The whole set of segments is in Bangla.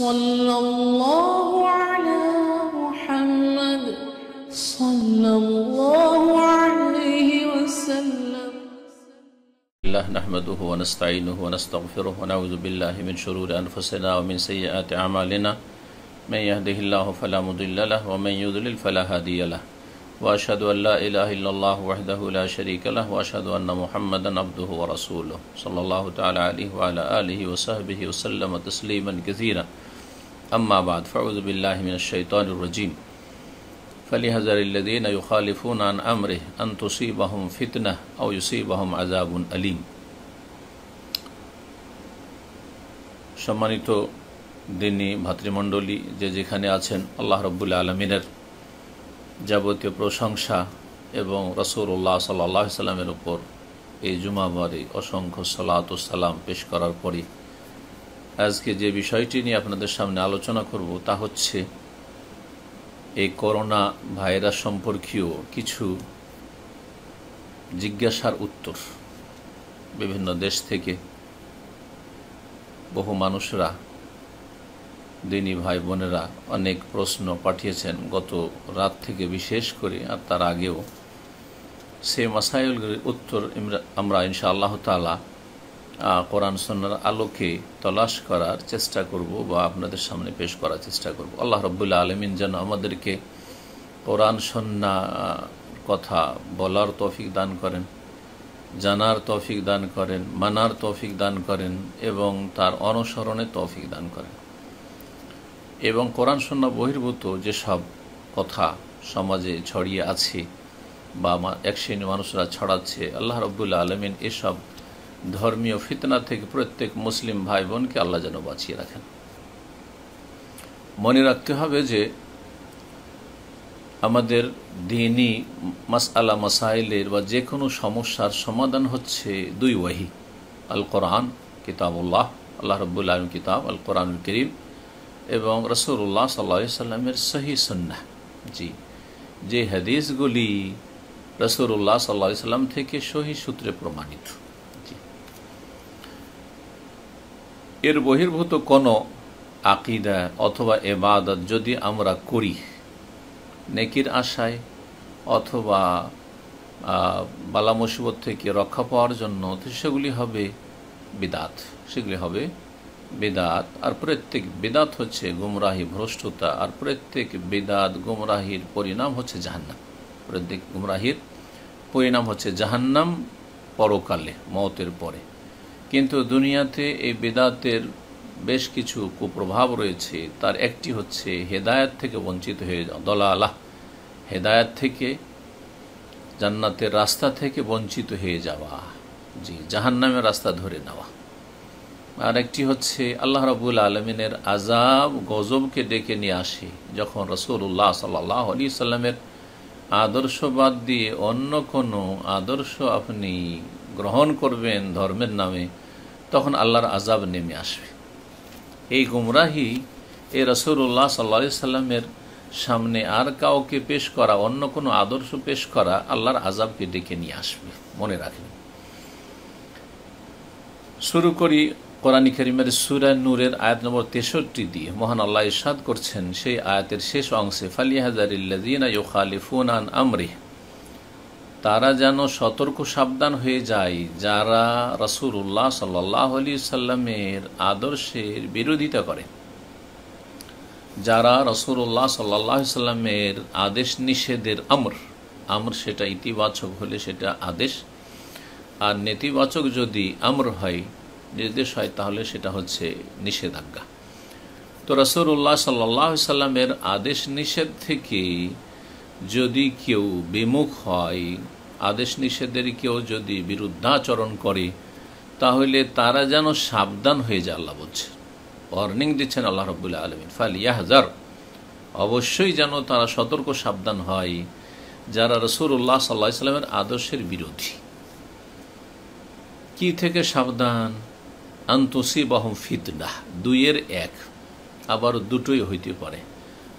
صلى الله على محمد صلى الله عليه وسلم الله نحمده ونستعينه ونستغفره ونعوذ بالله من شرور أنفسنا ومن سيئات أعمالنا من يهده الله فلا مضل له ومن يضلل فلا هادي له وأشهد أن لا إله إلا الله وحده لا شريك له وأشهد أن محمدا عبده ورسوله صلى الله تعالى عليه وعلى آله وصحبه وسلم تسليما كثيرا আম্মাবাদ ফাউজবিল্লাহমিনশাইতানুরজিম فلهذا الذين يخالفون আন أمره বাহম ফিতনা فتنة ইউসি বাহম আজাবুন আলিম সম্মানিত দিনী ভাতৃমণ্ডলী যে যেখানে আছেন আল্লাহ রব্বুল আলমিনের যাবতীয় প্রশংসা এবং রসৌল্লাহ সাল্লাহ সাল্লামের উপর এই জুমাবারে অসংখ্য সালাত সালাম পেশ করার পরে আজকে যে বিষয়টি নিয়ে আপনাদের সামনে আলোচনা করব তা হচ্ছে এই করোনা ভাইরাস সম্পর্কীয় কিছু জিজ্ঞাসার উত্তর বিভিন্ন দেশ থেকে বহু মানুষরা দিনী ভাই বোনেরা অনেক প্রশ্ন পাঠিয়েছেন গত রাত থেকে বিশেষ করে আর তার আগেও সে মাসাইলগুলির উত্তর আমরা ইনশা আল্লাহ তালা কোরআন সন্ন্যার আলোকে তলাশ করার চেষ্টা করব বা আপনাদের সামনে পেশ করার চেষ্টা করব আল্লাহ রবুল্লা আলমিন যেন আমাদেরকে কোরআন সন্না কথা বলার তৌফিক দান করেন জানার তৌফিক দান করেন মানার তৌফিক দান করেন এবং তার অনুসরণে তৌফিক দান করেন এবং কোরআন সন্না বহির্ভূত যেসব কথা সমাজে ছড়িয়ে আছে বা এক শ্রেণী মানুষরা ছড়াচ্ছে আল্লাহ রবুল্লা আলমিন এসব ধর্মীয় ফিতনা থেকে প্রত্যেক মুসলিম ভাই বোনকে আল্লাহ যেন বাঁচিয়ে রাখেন মনে রাখতে হবে যে আমাদের দিনই মাসআলা মাসাইলের বা যে কোনো সমস্যার সমাধান হচ্ছে দুই ওয়াহি আল কোরআন কিতাবুল্লাহ আল্লাহ রবুল্লা আলম কিতাব আল কোরআন করিম এবং রসুল্লাহ সাল্লা সাল্লামের সহি সন্না জি যে হাদিসগুলি রসুল্লাহ সাল্লা সাল্লাম থেকে সহি সূত্রে প্রমাণিত এর বহির্ভূত কোনো আকিদা অথবা এবাদত যদি আমরা করি নেকির আশায় অথবা বালা মুসিবত থেকে রক্ষা পাওয়ার জন্য সেগুলি হবে বিদাত সেগুলি হবে বেদাত আর প্রত্যেক বেদাত হচ্ছে গুমরাহি ভ্রষ্টতা আর প্রত্যেক বেদাত গুমরাহির পরিণাম হচ্ছে জাহান্নাম প্রত্যেক গুমরাহির পরিণাম হচ্ছে জাহান্নাম পরকালে মতের পরে কিন্তু দুনিয়াতে এই বেদাতের বেশ কিছু কুপ্রভাব রয়েছে তার একটি হচ্ছে হেদায়াত থেকে বঞ্চিত হয়ে যাওয়া দলা আলাহ হেদায়াত থেকে জান্নাতের রাস্তা থেকে বঞ্চিত হয়ে যাওয়া জি জাহান্নামের রাস্তা ধরে নেওয়া আর একটি হচ্ছে আল্লাহ রাবুল আলমিনের আজাব গজবকে ডেকে নিয়ে আসে যখন রসুল্লাহ সাল্লাহ আলি সাল্লামের আদর্শ বাদ দিয়ে অন্য কোনো আদর্শ আপনি গ্রহণ করবেন ধর্মের নামে তখন আল্লাহর আজাব নেমে আসবে এই গুমরাহি এ রসুল্লাহ সাল্লা সাল্লামের সামনে আর কাউকে পেশ করা অন্য কোনো আদর্শ পেশ করা আল্লাহর আজাবকে ডেকে নিয়ে আসবে মনে রাখবে শুরু করি কোরআনী করিমের সুরা নূরের আয়াত নম্বর তেষট্টি দিয়ে মহান আল্লাহ ইসাদ করছেন সেই আয়াতের শেষ অংশে ইউ ইউখালিফুন আন আমরিহ তারা যেন সতর্ক সাবধান হয়ে যায় যারা রসুল্লাহ সাল্লাহ আলি সাল্লামের আদর্শের বিরোধিতা করে যারা রসুল্লাহ সাল্লাহ সাল্লামের আদেশ নিষেধের আমর আমর সেটা ইতিবাচক হলে সেটা আদেশ আর নেতিবাচক যদি আমর হয় নির্দেশ হয় তাহলে সেটা হচ্ছে নিষেধাজ্ঞা তো রসুল্লাহ সাল্লাহ সাল্লামের আদেশ নিষেধ থেকে যদি কেউ বিমুখ হয় আদেশ নিষেধের কেউ যদি বিরুদ্ধাচরণ করে তাহলে তারা যেন সাবধান হয়ে যায় আল্লাহ বলছে ওয়ার্নিং দিচ্ছেন আল্লাহ রবুল্লা আলমিন ফাল ইয়াহজার অবশ্যই যেন তারা সতর্ক সাবধান হয় যারা রসুরুল্লাহ সাল্লা সাল্লামের আদর্শের বিরোধী কি থেকে সাবধান আন্তসি বাহম ফিতনা দুইয়ের এক আবার দুটোই হইতে পারে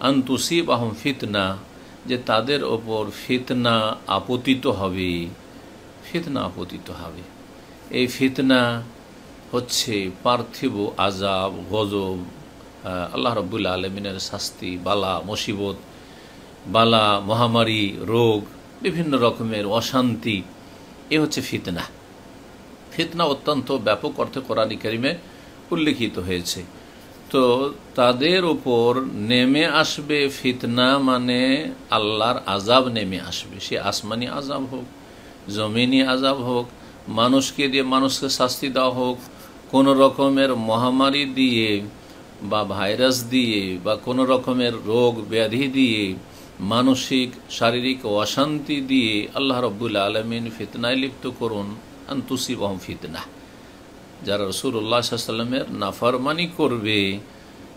আন্তসি বাহম ফিতনা যে তাদের ওপর ফিতনা আপতিত হবে ফিতনা আপতিত হবে এই ফিতনা হচ্ছে পার্থিব আজাব গজব আল্লাহ রবুল্লা আলমিনের শাস্তি বালা মুসিবত বালা মহামারী রোগ বিভিন্ন রকমের অশান্তি এ হচ্ছে ফিতনা ফিতনা অত্যন্ত ব্যাপক অর্থে কোরআন করিমে উল্লেখিত হয়েছে তো তাদের ওপর নেমে আসবে ফিতনা মানে আল্লাহর আজাব নেমে আসবে সে আসমানি আজাব হোক জমিনি আজাব হোক মানুষকে দিয়ে মানুষকে শাস্তি দেওয়া হোক কোনো রকমের মহামারী দিয়ে বা ভাইরাস দিয়ে বা কোনো রকমের রোগ ব্যাধি দিয়ে মানসিক শারীরিক অশান্তি দিয়ে আল্লাহ রবুল্লা আলমিন ফিতনায় লিপ্ত করুন বহম ফিতনা যারা রসুল্লাহ সাল্লামের নাফরমানি করবে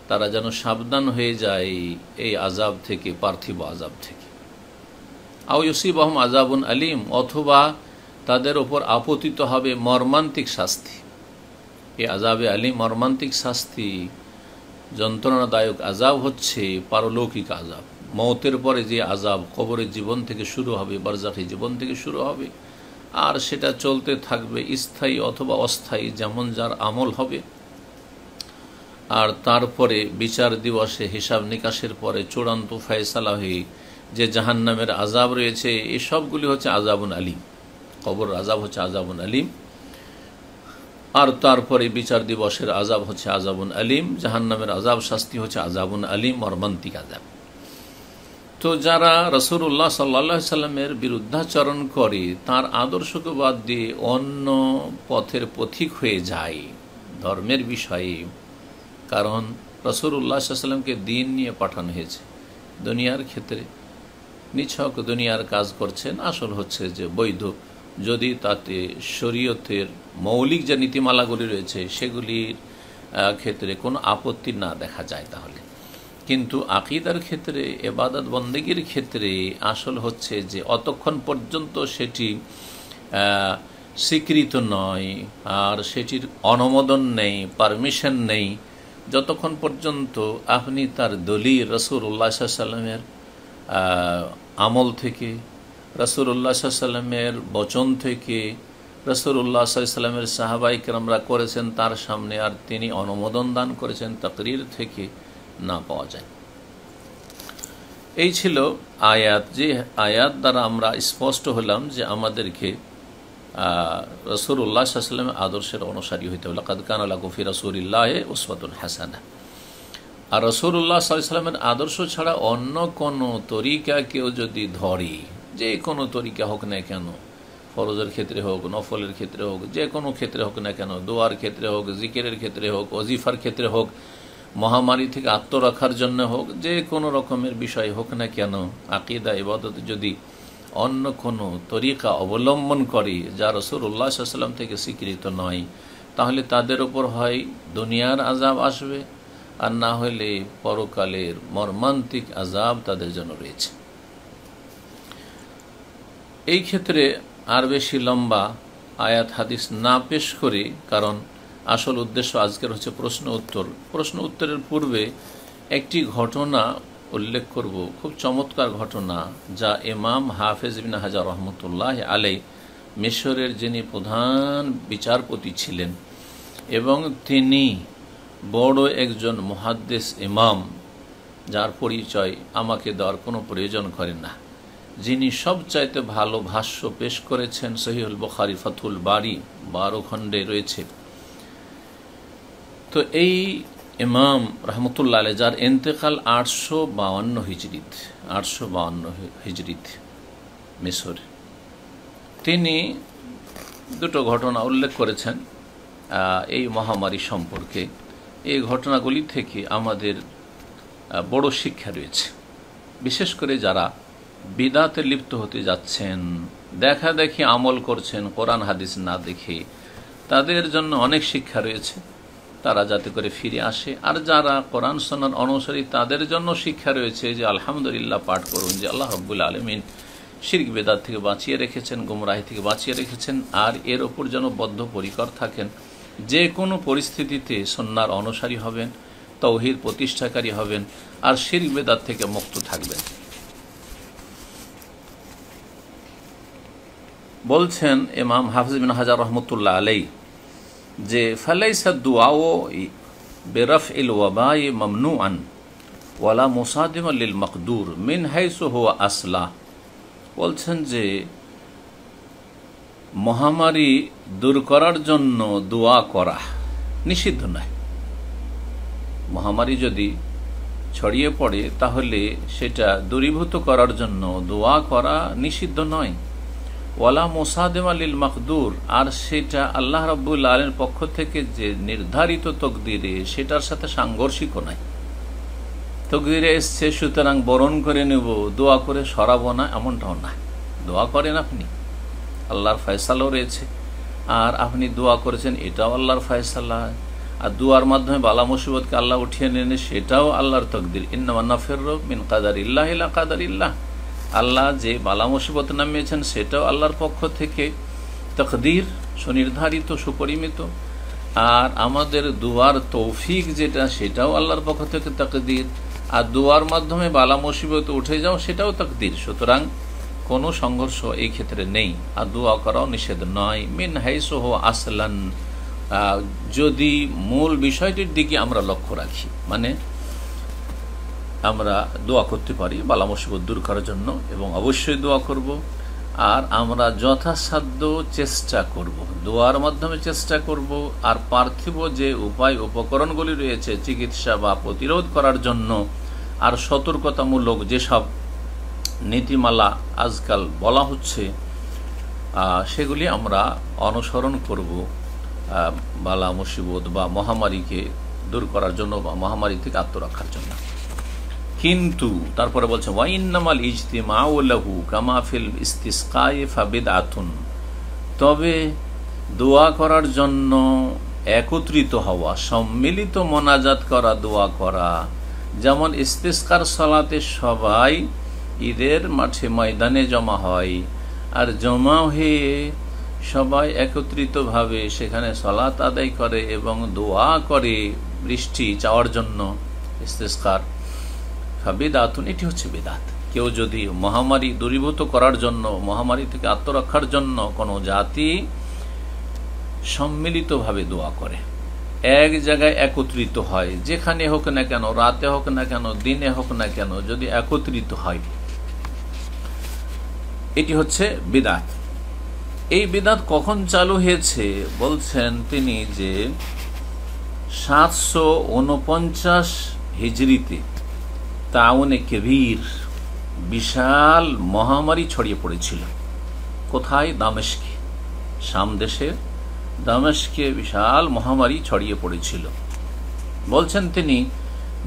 তারা যেন সাবধান হয়ে যায় এই আজাব থেকে পার্থিব আজাব থেকে আউ ইউসিব আহম আজাবুন আলিম অথবা তাদের ওপর আপতিত হবে মর্মান্তিক শাস্তি এই আজাবে আলিম মর্মান্তিক শাস্তি যন্ত্রণাদায়ক আজাব হচ্ছে পারলৌকিক আজাব মতের পরে যে আজাব কবরের জীবন থেকে শুরু হবে বারজাখি জীবন থেকে শুরু হবে আর সেটা চলতে থাকবে স্থায়ী অথবা অস্থায়ী যেমন যার আমল হবে আর তারপরে বিচার দিবসে হিসাব নিকাশের পরে চূড়ান্ত ফয়সালা হয়ে যে জাহান নামের আজাব রয়েছে এসবগুলি হচ্ছে আজাবুন আলিম কবর আজাব হচ্ছে আজাবুন আলিম আর তারপরে বিচার দিবসের আজাব হচ্ছে আজাবুন আলিম জাহান্নামের আজাব শাস্তি হচ্ছে আজাবুন আলিম মর্মান্তিক আজাব তো যারা উল্লাহ সাল্লা সাল্লামের বিরুদ্ধাচরণ করে তার আদর্শকে বাদ দিয়ে অন্য পথের পথিক হয়ে যায় ধর্মের বিষয়ে কারণ উল্লাহ সাল্লামকে দিন নিয়ে পাঠানো হয়েছে দুনিয়ার ক্ষেত্রে নিছক দুনিয়ার কাজ করছেন আসল হচ্ছে যে বৈধ যদি তাতে শরীয়তের মৌলিক যে নীতিমালাগুলি রয়েছে সেগুলির ক্ষেত্রে কোনো আপত্তি না দেখা যায় তাহলে কিন্তু আকিদার ক্ষেত্রে এবাদত বন্দেগীর ক্ষেত্রে আসল হচ্ছে যে অতক্ষণ পর্যন্ত সেটি স্বীকৃত নয় আর সেটির অনুমোদন নেই পারমিশন নেই যতক্ষণ পর্যন্ত আপনি তার দলি রসুল্লা সাল্লামের আমল থেকে রসুল্লা সাল্লামের বচন থেকে রসুল্লাহ সাল্লামের সাহাবাইকে আমরা করেছেন তার সামনে আর তিনি অনুমোদন দান করেছেন তকরির থেকে না পাওয়া যায় এই ছিল আয়াত যে আয়াত দ্বারা আমরা স্পষ্ট হলাম যে আমাদেরকে রসুল্লাহ সাল্লামের আদর্শের অনুসারী হইতে হল কাদকান আল্লাহ গফি রসুল্লাহ ওসমাতুল হাসানা আর রসুল্লাহ সাল্লামের আদর্শ ছাড়া অন্য কোনো তরিকা কেউ যদি ধরে যে কোনো তরিকা হোক না কেন ফরজের ক্ষেত্রে হোক নফলের ক্ষেত্রে হোক যে কোনো ক্ষেত্রে হোক না কেন দোয়ার ক্ষেত্রে হোক জিকিরের ক্ষেত্রে হোক অজিফার ক্ষেত্রে হোক মহামারী থেকে আত্মরক্ষার জন্য হোক যে কোনো রকমের বিষয় হোক না কেন আকিদা ইবাদত যদি অন্য কোনো তরিকা অবলম্বন করে যা রসুল্লাহ সাল্লাম থেকে স্বীকৃত নয় তাহলে তাদের ওপর হয় দুনিয়ার আজাব আসবে আর না হলে পরকালের মর্মান্তিক আজাব তাদের জন্য রয়েছে এই ক্ষেত্রে আর বেশি লম্বা আয়াত হাদিস না পেশ করে কারণ আসল উদ্দেশ্য আজকের হচ্ছে প্রশ্ন উত্তর প্রশ্ন উত্তরের পূর্বে একটি ঘটনা উল্লেখ করব খুব চমৎকার ঘটনা যা এমাম হাফেজ বিন হাজার রহমতুল্লাহ আলাই মিশরের যিনি প্রধান বিচারপতি ছিলেন এবং তিনি বড় একজন মহাদ্দেশ ইমাম যার পরিচয় আমাকে দেওয়ার কোনো প্রয়োজন করে না যিনি সবচাইতে ভালো ভাষ্য পেশ করেছেন সহিউল বখারি ফাতুল বাড়ি বারো খণ্ডে রয়েছে তো এই ইমাম রহমতুল্লাহ আলী যার এন্তেকাল আটশো বাউান্ন হিজড়িত আটশো বাউান্ন হিজড়িত মিশর তিনি দুটো ঘটনা উল্লেখ করেছেন এই মহামারী সম্পর্কে এই ঘটনাগুলি থেকে আমাদের বড় শিক্ষা রয়েছে বিশেষ করে যারা বিদাতে লিপ্ত হতে যাচ্ছেন দেখা দেখি আমল করছেন কোরআন হাদিস না দেখে তাদের জন্য অনেক শিক্ষা রয়েছে তারা যাতে করে ফিরে আসে আর যারা কোরআন সন্ন্যান অনুসারী তাদের জন্য শিক্ষা রয়েছে যে আলহামদুলিল্লাহ পাঠ করুন যে আল্লাহ রব্বুল আলমিন শির্ক বেদার থেকে বাঁচিয়ে রেখেছেন গুমরাহি থেকে বাঁচিয়ে রেখেছেন আর এর ওপর যেন বদ্ধপরিকর থাকেন যে কোনো পরিস্থিতিতে সন্ন্যার অনুসারী হবেন তৌহির প্রতিষ্ঠাকারী হবেন আর শির্ক বেদার থেকে মুক্ত থাকবেন বলছেন এমাম হাফিজ বিন হাজার রহমতুল্লাহ আলাই যে ফালাইসা দুয়াও বেরফ ইল ওয়াবাই মমনু আন ওয়ালা মোসাদিম লিল মকদুর মিন হাইসু হুয়া আসলা বলছেন যে মহামারী দূর করার জন্য দোয়া করা নিষিদ্ধ নয় মহামারী যদি ছড়িয়ে পড়ে তাহলে সেটা দূরীভূত করার জন্য দোয়া করা নিষিদ্ধ নয় ওয়ালা মোসাদেম আলিল মাহদুর আর সেটা আল্লাহ রব্বুল আলের পক্ষ থেকে যে নির্ধারিত তকদিরে সেটার সাথে সাংঘর্ষিকও নাই তকদিরে এসছে সুতরাং বরণ করে নেব দোয়া করে সরাবো না এমনটাও না দোয়া করেন আপনি আল্লাহর ফয়সালাও রয়েছে আর আপনি দোয়া করেছেন এটাও আল্লাহর ফয়সালা আর দোয়ার মাধ্যমে বালা মুসিবতকে আল্লাহ উঠিয়ে নেন সেটাও আল্লাহর তকদির ইন্নামান্না ফের মিন কাদার ইল্লাহ ইল্লা কাদার ইল্লাহ আল্লাহ যে বালা মুসিবত নামিয়েছেন সেটাও আল্লাহর পক্ষ থেকে তকদির সুনির্ধারিত সুপরিমিত আর আমাদের দুয়ার তৌফিক যেটা সেটাও আল্লাহর পক্ষ থেকে তকদির আর দুয়ার মাধ্যমে বালা মুসিবত উঠে যাও সেটাও তকদির সুতরাং কোনো সংঘর্ষ এই ক্ষেত্রে নেই আর দোয়া করাও নিষেধ নয় মিন হাইসহ আসলান যদি মূল বিষয়টির দিকে আমরা লক্ষ্য রাখি মানে আমরা দোয়া করতে পারি বালা মুসিবত দূর করার জন্য এবং অবশ্যই দোয়া করব আর আমরা যথাসাধ্য চেষ্টা করব দোয়ার মাধ্যমে চেষ্টা করব আর পার্থিব যে উপায় উপকরণগুলি রয়েছে চিকিৎসা বা প্রতিরোধ করার জন্য আর সতর্কতামূলক যেসব নীতিমালা আজকাল বলা হচ্ছে সেগুলি আমরা অনুসরণ করব বালা মুসিবত বা মহামারীকে দূর করার জন্য বা মহামারী থেকে আত্মরক্ষার জন্য কিন্তু তারপরে বলছে ওয়াইনামাল ইজতিমাউলাহু কামাফিল ইস্তিসকায় ফাবিদ আতুন তবে দোয়া করার জন্য একত্রিত হওয়া সম্মিলিত মোনাজাত করা দোয়া করা যেমন ইস্তিসকার সলাতে সবাই ঈদের মাঠে ময়দানে জমা হয় আর জমা হয়ে সবাই একত্রিতভাবে সেখানে সলাত আদায় করে এবং দোয়া করে বৃষ্টি চাওয়ার জন্য ইস্তেস্কার বেদাতুন এটি হচ্ছে বেদাত কেউ যদি মহামারী দূরীভূত করার জন্য মহামারী থেকে আত্মরক্ষার জন্য কোনো জাতি সম্মিলিতভাবে দোয়া করে এক জায়গায় একত্রিত হয় যেখানে হোক না কেন রাতে হোক না কেন দিনে হোক না কেন যদি একত্রিত হয় এটি হচ্ছে বিদাত এই বিদাত কখন চালু হয়েছে বলছেন তিনি যে সাতশো উনপঞ্চাশ হিজড়িতে তাওনে কেবির বিশাল মহামারী ছড়িয়ে পড়েছিল কোথায় দামেশকে সামদেশের দামেশকে বিশাল মহামারী ছড়িয়ে পড়েছিল বলছেন তিনি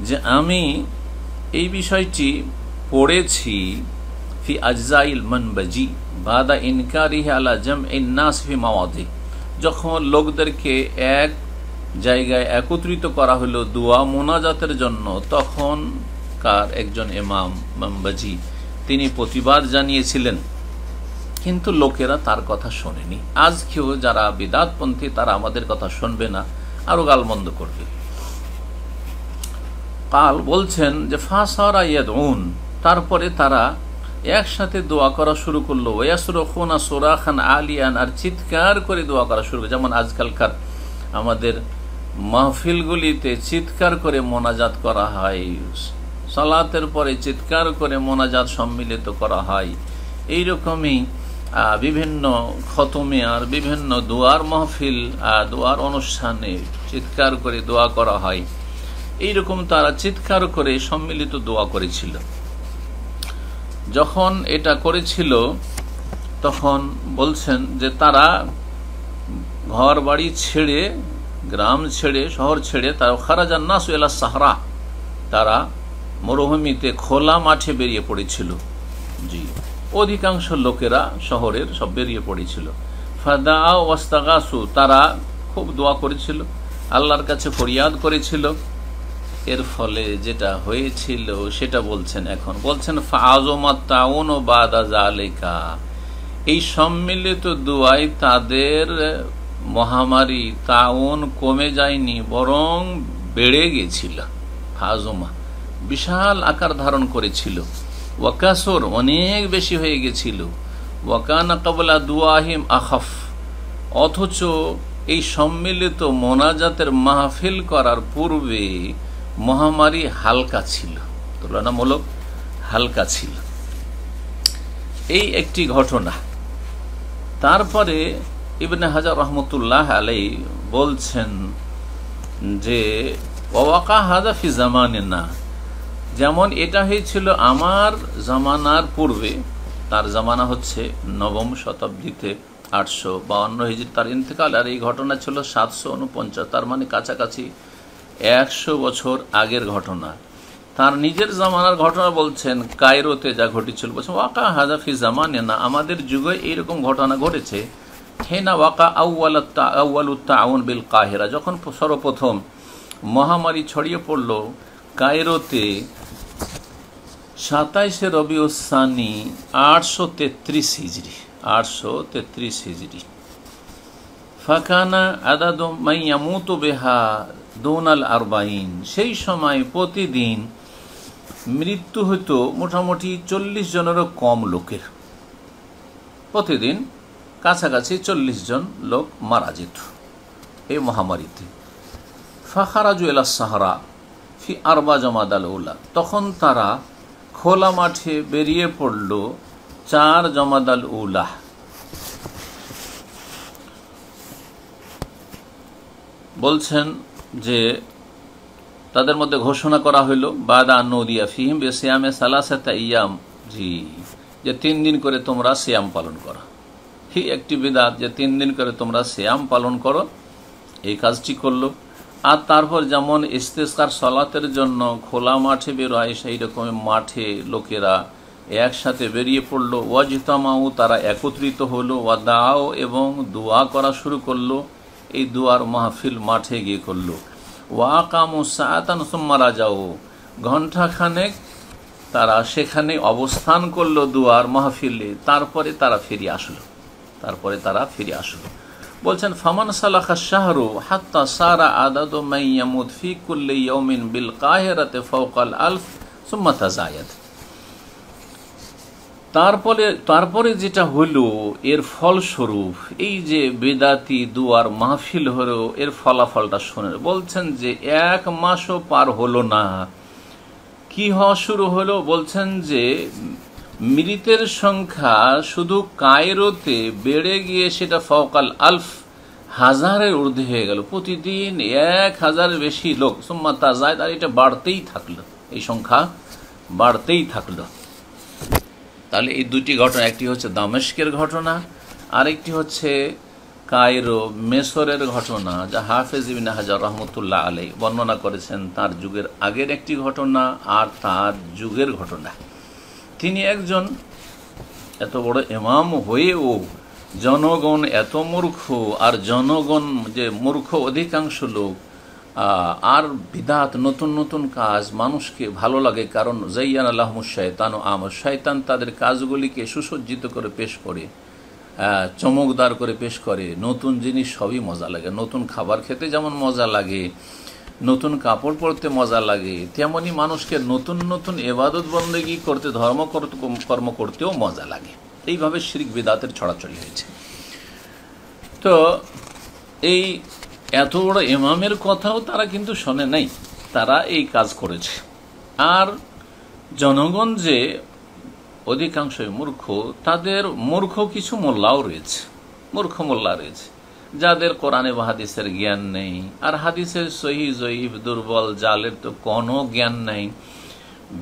যে আমি এই বিষয়টি পড়েছি ফি আজাইল মনবাজি বাদা ইনকারি আলা জম ইন্নাস ফি মাওয়াদি যখন লোকদেরকে এক জায়গায় একত্রিত করা হলো দোয়া মোনাজাতের জন্য তখন কার একজন এমাম মামবাজি তিনি প্রতিবার জানিয়েছিলেন কিন্তু লোকেরা তার কথা শোনেনি আজকেও যারা বিদাতপন্থী তারা আমাদের কথা শুনবে না আরও গালমন্দ করবে কাল বলছেন যে ফাঁসারা উন তারপরে তারা একসাথে দোয়া করা শুরু করলো ওয়াসরখোনা সোরা খান আলিয়ান আর চিৎকার করে দোয়া করা শুরু করে যেমন আজকালকার আমাদের মাহফিলগুলিতে চিৎকার করে মোনাজাত করা হয় সালাতের পরে চিৎকার করে মোনাজাত সম্মিলিত করা হয় এই রকমই বিভিন্ন খতমে আর বিভিন্ন দোয়ার মাহফিল দোয়ার অনুষ্ঠানে চিৎকার করে দোয়া করা হয় এই রকম তারা চিৎকার করে সম্মিলিত দোয়া করেছিল যখন এটা করেছিল তখন বলছেন যে তারা ঘর বাড়ি ছেড়ে গ্রাম ছেড়ে শহর ছেড়ে তারা খারাজান নাসু এলা সাহরা তারা মরুভূমিতে খোলা মাঠে বেরিয়ে পড়েছিল জি অধিকাংশ লোকেরা শহরের সব বেরিয়ে পড়েছিল ফাদা ওয়াস্তাগাসু তারা খুব দোয়া করেছিল আল্লাহর কাছে ফরিয়াদ করেছিল এর ফলে যেটা হয়েছিল সেটা বলছেন এখন বলছেন ও আলেকা এই সম্মিলিত দোয়ায় তাদের মহামারী তাউন কমে যায়নি বরং বেড়ে গেছিল ফাজমা বিশাল আকার ধারণ করেছিল ওয়াকাসর অনেক বেশি হয়ে গেছিল ওয়াকানা কবলা দুয়াহিম আখফ অথচ এই সম্মিলিত মোনাজাতের মাহফিল করার পূর্বে মহামারী হালকা ছিল তুলনামূলক হালকা ছিল এই একটি ঘটনা তারপরে ইবনে হাজার রহমতুল্লাহ আলাই বলছেন যে ওয়াকা হাজা ফি জামানে না যেমন এটা হয়েছিল আমার জামানার পূর্বে তার জামানা হচ্ছে নবম শতাব্দীতে আটশো বাউন্ন হিজির তার ইন্তেকাল আর এই ঘটনা ছিল সাতশো উনপঞ্চাশ তার মানে কাছাকাছি একশো বছর আগের ঘটনা তার নিজের জামানার ঘটনা বলছেন কায়রোতে যা ঘটেছিল বলছেন ওয়াকা হাজাফি জামানে না আমাদের যুগে এইরকম ঘটনা ঘটেছে হেনা ওয়াকা আউ্লাত্তা আউ্লাত্তা আউন বিল কাহেরা যখন সর্বপ্রথম মহামারী ছড়িয়ে পড়ল কায়রোতে সাতাইশে রবি ওসানি আটশো তেত্রিশ হিজড়ি আটশো তেত্রিশ হিজড়ি ফাকানা আদাদ মাইয়ামুতো বেহা দোনাল আরবাইন সেই সময় প্রতিদিন মৃত্যু হইতো মোটামুটি চল্লিশ জনেরও কম লোকের প্রতিদিন কাছাকাছি চল্লিশ জন লোক মারা যেত এই মহামারীতে ফাখারাজু এলা সাহারা ফি আরবা আল ওলা তখন তারা খোলা মাঠে বেরিয়ে পড়ল চার জমাদাল উলাহ বলছেন যে তাদের মধ্যে ঘোষণা করা হইল বাদা নদিয়া ফিহিম বে সিয়ামে সালাসেতা ইয়াম জি যে তিন দিন করে তোমরা সিয়াম পালন করো হি একটি বিদাত যে তিন দিন করে তোমরা সিয়াম পালন করো এই কাজটি করলো আর তারপর যেমন ইস্তেসার সলাতের জন্য খোলা মাঠে বেরোয় সেই রকম মাঠে লোকেরা একসাথে বেরিয়ে পড়ল ওয়াজিতামাও তারা একত্রিত হলো ওয়া দাও এবং দোয়া করা শুরু করলো এই দুয়ার মাহফিল মাঠে গিয়ে করলো ওয়া কামু সায়াতান সোম্মারা যাও ঘণ্টাখানেক তারা সেখানে অবস্থান করলো দুয়ার মাহফিলে তারপরে তারা ফিরে আসলো তারপরে তারা ফিরে আসলো বলছেন ফামান সালাখা শাহরু হাত্তা সারা আদাদ মাইয়ামুদ ফিকুল্লি ইয়মিন বিল কাহিরাতে ফাওকাল আলফ সুম্মা জায়াত তারপরে তারপরে যেটা হলো এর ফলস্বরূপ এই যে বেদাতি দুয়ার মাহফিল হলো এর ফলাফলটা শোনেন বলছেন যে এক মাসও পার হলো না কি হওয়া শুরু হলো বলছেন যে মৃতের সংখ্যা শুধু কায়রোতে বেড়ে গিয়ে সেটা ফওকাল আলফ হাজারের ঊর্ধ্বে হয়ে গেল প্রতিদিন এক হাজার বেশি লোক সোম্মা যায় তার এটা বাড়তেই থাকলো এই সংখ্যা বাড়তেই থাকলো তাহলে এই দুটি ঘটনা একটি হচ্ছে দামেস্কের ঘটনা আরেকটি হচ্ছে কায়রো মেসরের ঘটনা যা হাফেজ ইবিন হাজার রহমতুল্লাহ আলাই বর্ণনা করেছেন তার যুগের আগের একটি ঘটনা আর তার যুগের ঘটনা তিনি একজন এত বড় এমাম হয়েও জনগণ এত মূর্খ আর জনগণ যে মূর্খ অধিকাংশ লোক আর বিদাত নতুন নতুন কাজ মানুষকে ভালো লাগে কারণ জৈয়ান আল্লাহ শয়তান ও আম শায়তান তাদের কাজগুলিকে সুসজ্জিত করে পেশ করে চমকদার করে পেশ করে নতুন জিনিস সবই মজা লাগে নতুন খাবার খেতে যেমন মজা লাগে নতুন কাপড় পরতে মজা লাগে তেমনি মানুষকে নতুন নতুন এবাদত বন্দেগি করতে ধর্ম কর্ম করতেও মজা লাগে এইভাবে শিরিক বেদাতের ছড়াছড়ি হয়েছে তো এই এত বড় ইমামের কথাও তারা কিন্তু শোনে নাই তারা এই কাজ করেছে আর জনগণ যে অধিকাংশই মূর্খ তাদের মূর্খ কিছু মোল্লাও রয়েছে মূর্খ মোল্লা রয়েছে যাদের কোরআনে বা হাদিসের জ্ঞান নেই আর হাদিসের সহি জয়ীব দুর্বল জালের তো কোনো জ্ঞান নেই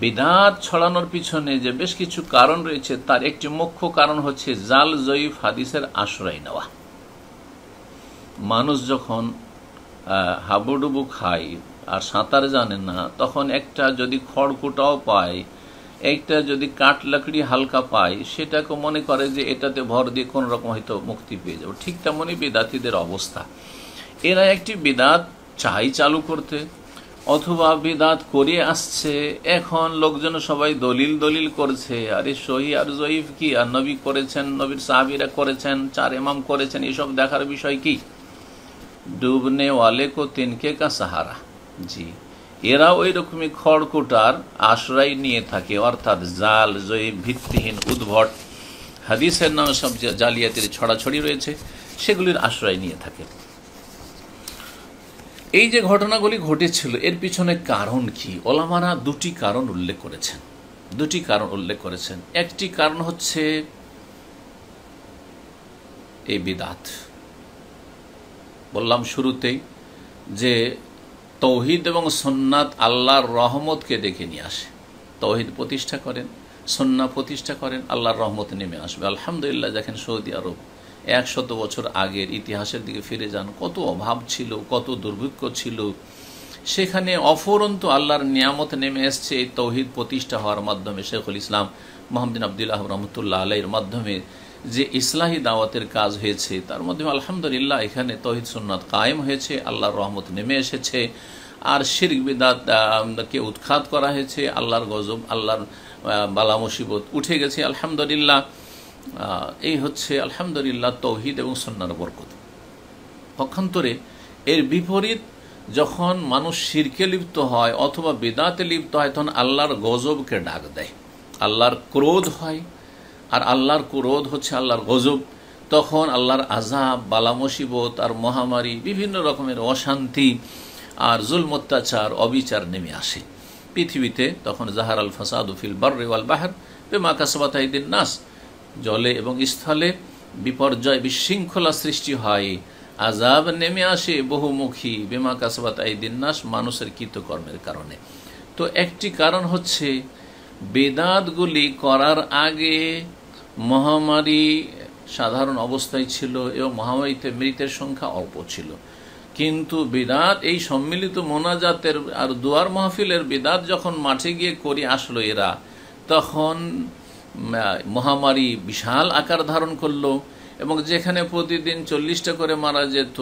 বিধাত ছড়ানোর পিছনে যে বেশ কিছু কারণ রয়েছে তার একটি মুখ্য কারণ হচ্ছে জাল জয়ীফ হাদিসের আশ্রয় নেওয়া মানুষ যখন হাবুডুবু খায় আর সাঁতার জানে না তখন একটা যদি খড়কুটাও পায় এইটা যদি কাঠ লাকড়ি হালকা পায় সেটাকে মনে করে যে এটাতে ভর দিয়ে কোন রকম হয়তো মুক্তি পেয়ে যাবো ঠিক তেমনই বেদাতিদের অবস্থা এরা একটি বেদাত চাই চালু করতে অথবা বেদাত করে আসছে এখন লোকজন সবাই দলিল দলিল করছে আরে সহি আর জয়ীফ কি আর নবী করেছেন নবীর সাহাবিরা করেছেন চার এমাম করেছেন এসব দেখার বিষয় কি ডুবনে ওয়ালে কো তিনকে কা সাহারা জি এরা ওই রকমই খড়কুটার আশ্রয় নিয়ে থাকে অর্থাৎ জাল জয়ী ভিত্তিহীন উদ্ভট হাদিসের নামে সব জালিয়াতির ছড়াছড়ি রয়েছে সেগুলির আশ্রয় নিয়ে থাকে এই যে ঘটনাগুলি ঘটেছিল এর পিছনে কারণ কি ওলামারা দুটি কারণ উল্লেখ করেছেন দুটি কারণ উল্লেখ করেছেন একটি কারণ হচ্ছে এই বিদাত বললাম শুরুতেই যে তৌহিদ এবং সোননাথ আল্লাহর রহমতকে দেখে নিয়ে আসে তৌহিদ প্রতিষ্ঠা করেন সন্না প্রতিষ্ঠা করেন আল্লাহর রহমত নেমে আসবে আলহামদুলিল্লাহ দেখেন সৌদি আরব একশত বছর আগের ইতিহাসের দিকে ফিরে যান কত অভাব ছিল কত দুর্ভিক্ষ ছিল সেখানে অফরন্ত আল্লাহর নিয়ামত নেমে এসছে এই তৌহিদ প্রতিষ্ঠা হওয়ার মাধ্যমে শেখুল ইসলাম মোহাম্মদিন আবদুল্লাহ রহমতুল্লাহ আলাইয়ের মাধ্যমে যে ইসলাহী দাওয়াতের কাজ হয়েছে তার মধ্যে আলহামদুলিল্লাহ এখানে তহিদ সুন্নাত কায়েম হয়েছে আল্লাহর রহমত নেমে এসেছে আর শির্ক বিদাতকে উৎখাত করা হয়েছে আল্লাহর গজব আল্লাহর বালা মুসিবত উঠে গেছে আলহামদুলিল্লাহ এই হচ্ছে আলহামদুলিল্লাহ তৌহিদ এবং সন্ন্যার বরকত পক্ষান্তরে এর বিপরীত যখন মানুষ শিরকে লিপ্ত হয় অথবা বেদাতে লিপ্ত হয় তখন আল্লাহর গজবকে ডাক দেয় আল্লাহর ক্রোধ হয় আর আল্লাহর ক্রোধ হচ্ছে আল্লাহর গজব তখন আল্লাহর আজাব বালা মুসিবত আর মহামারী বিভিন্ন রকমের অশান্তি আর জুল অত্যাচার অবিচার নেমে আসে পৃথিবীতে তখন জাহার আল ফাসাদ উফিল বার্রে বাহার বেমা কাসবাতাইদিন নাস জলে এবং স্থলে বিপর্যয় বিশৃঙ্খলা সৃষ্টি হয় আজাব নেমে আসে বহুমুখী বেমা কাসবাত আইদিন নাস মানুষের কৃতকর্মের কারণে তো একটি কারণ হচ্ছে বেদাতগুলি করার আগে মহামারী সাধারণ অবস্থায় ছিল এবং মহামারীতে মৃতের সংখ্যা অল্প ছিল কিন্তু বিদাত এই সম্মিলিত মোনাজাতের আর দুয়ার মাহফিলের বিদাত যখন মাঠে গিয়ে করি আসলো এরা তখন মহামারী বিশাল আকার ধারণ করলো এবং যেখানে প্রতিদিন চল্লিশটা করে মারা যেত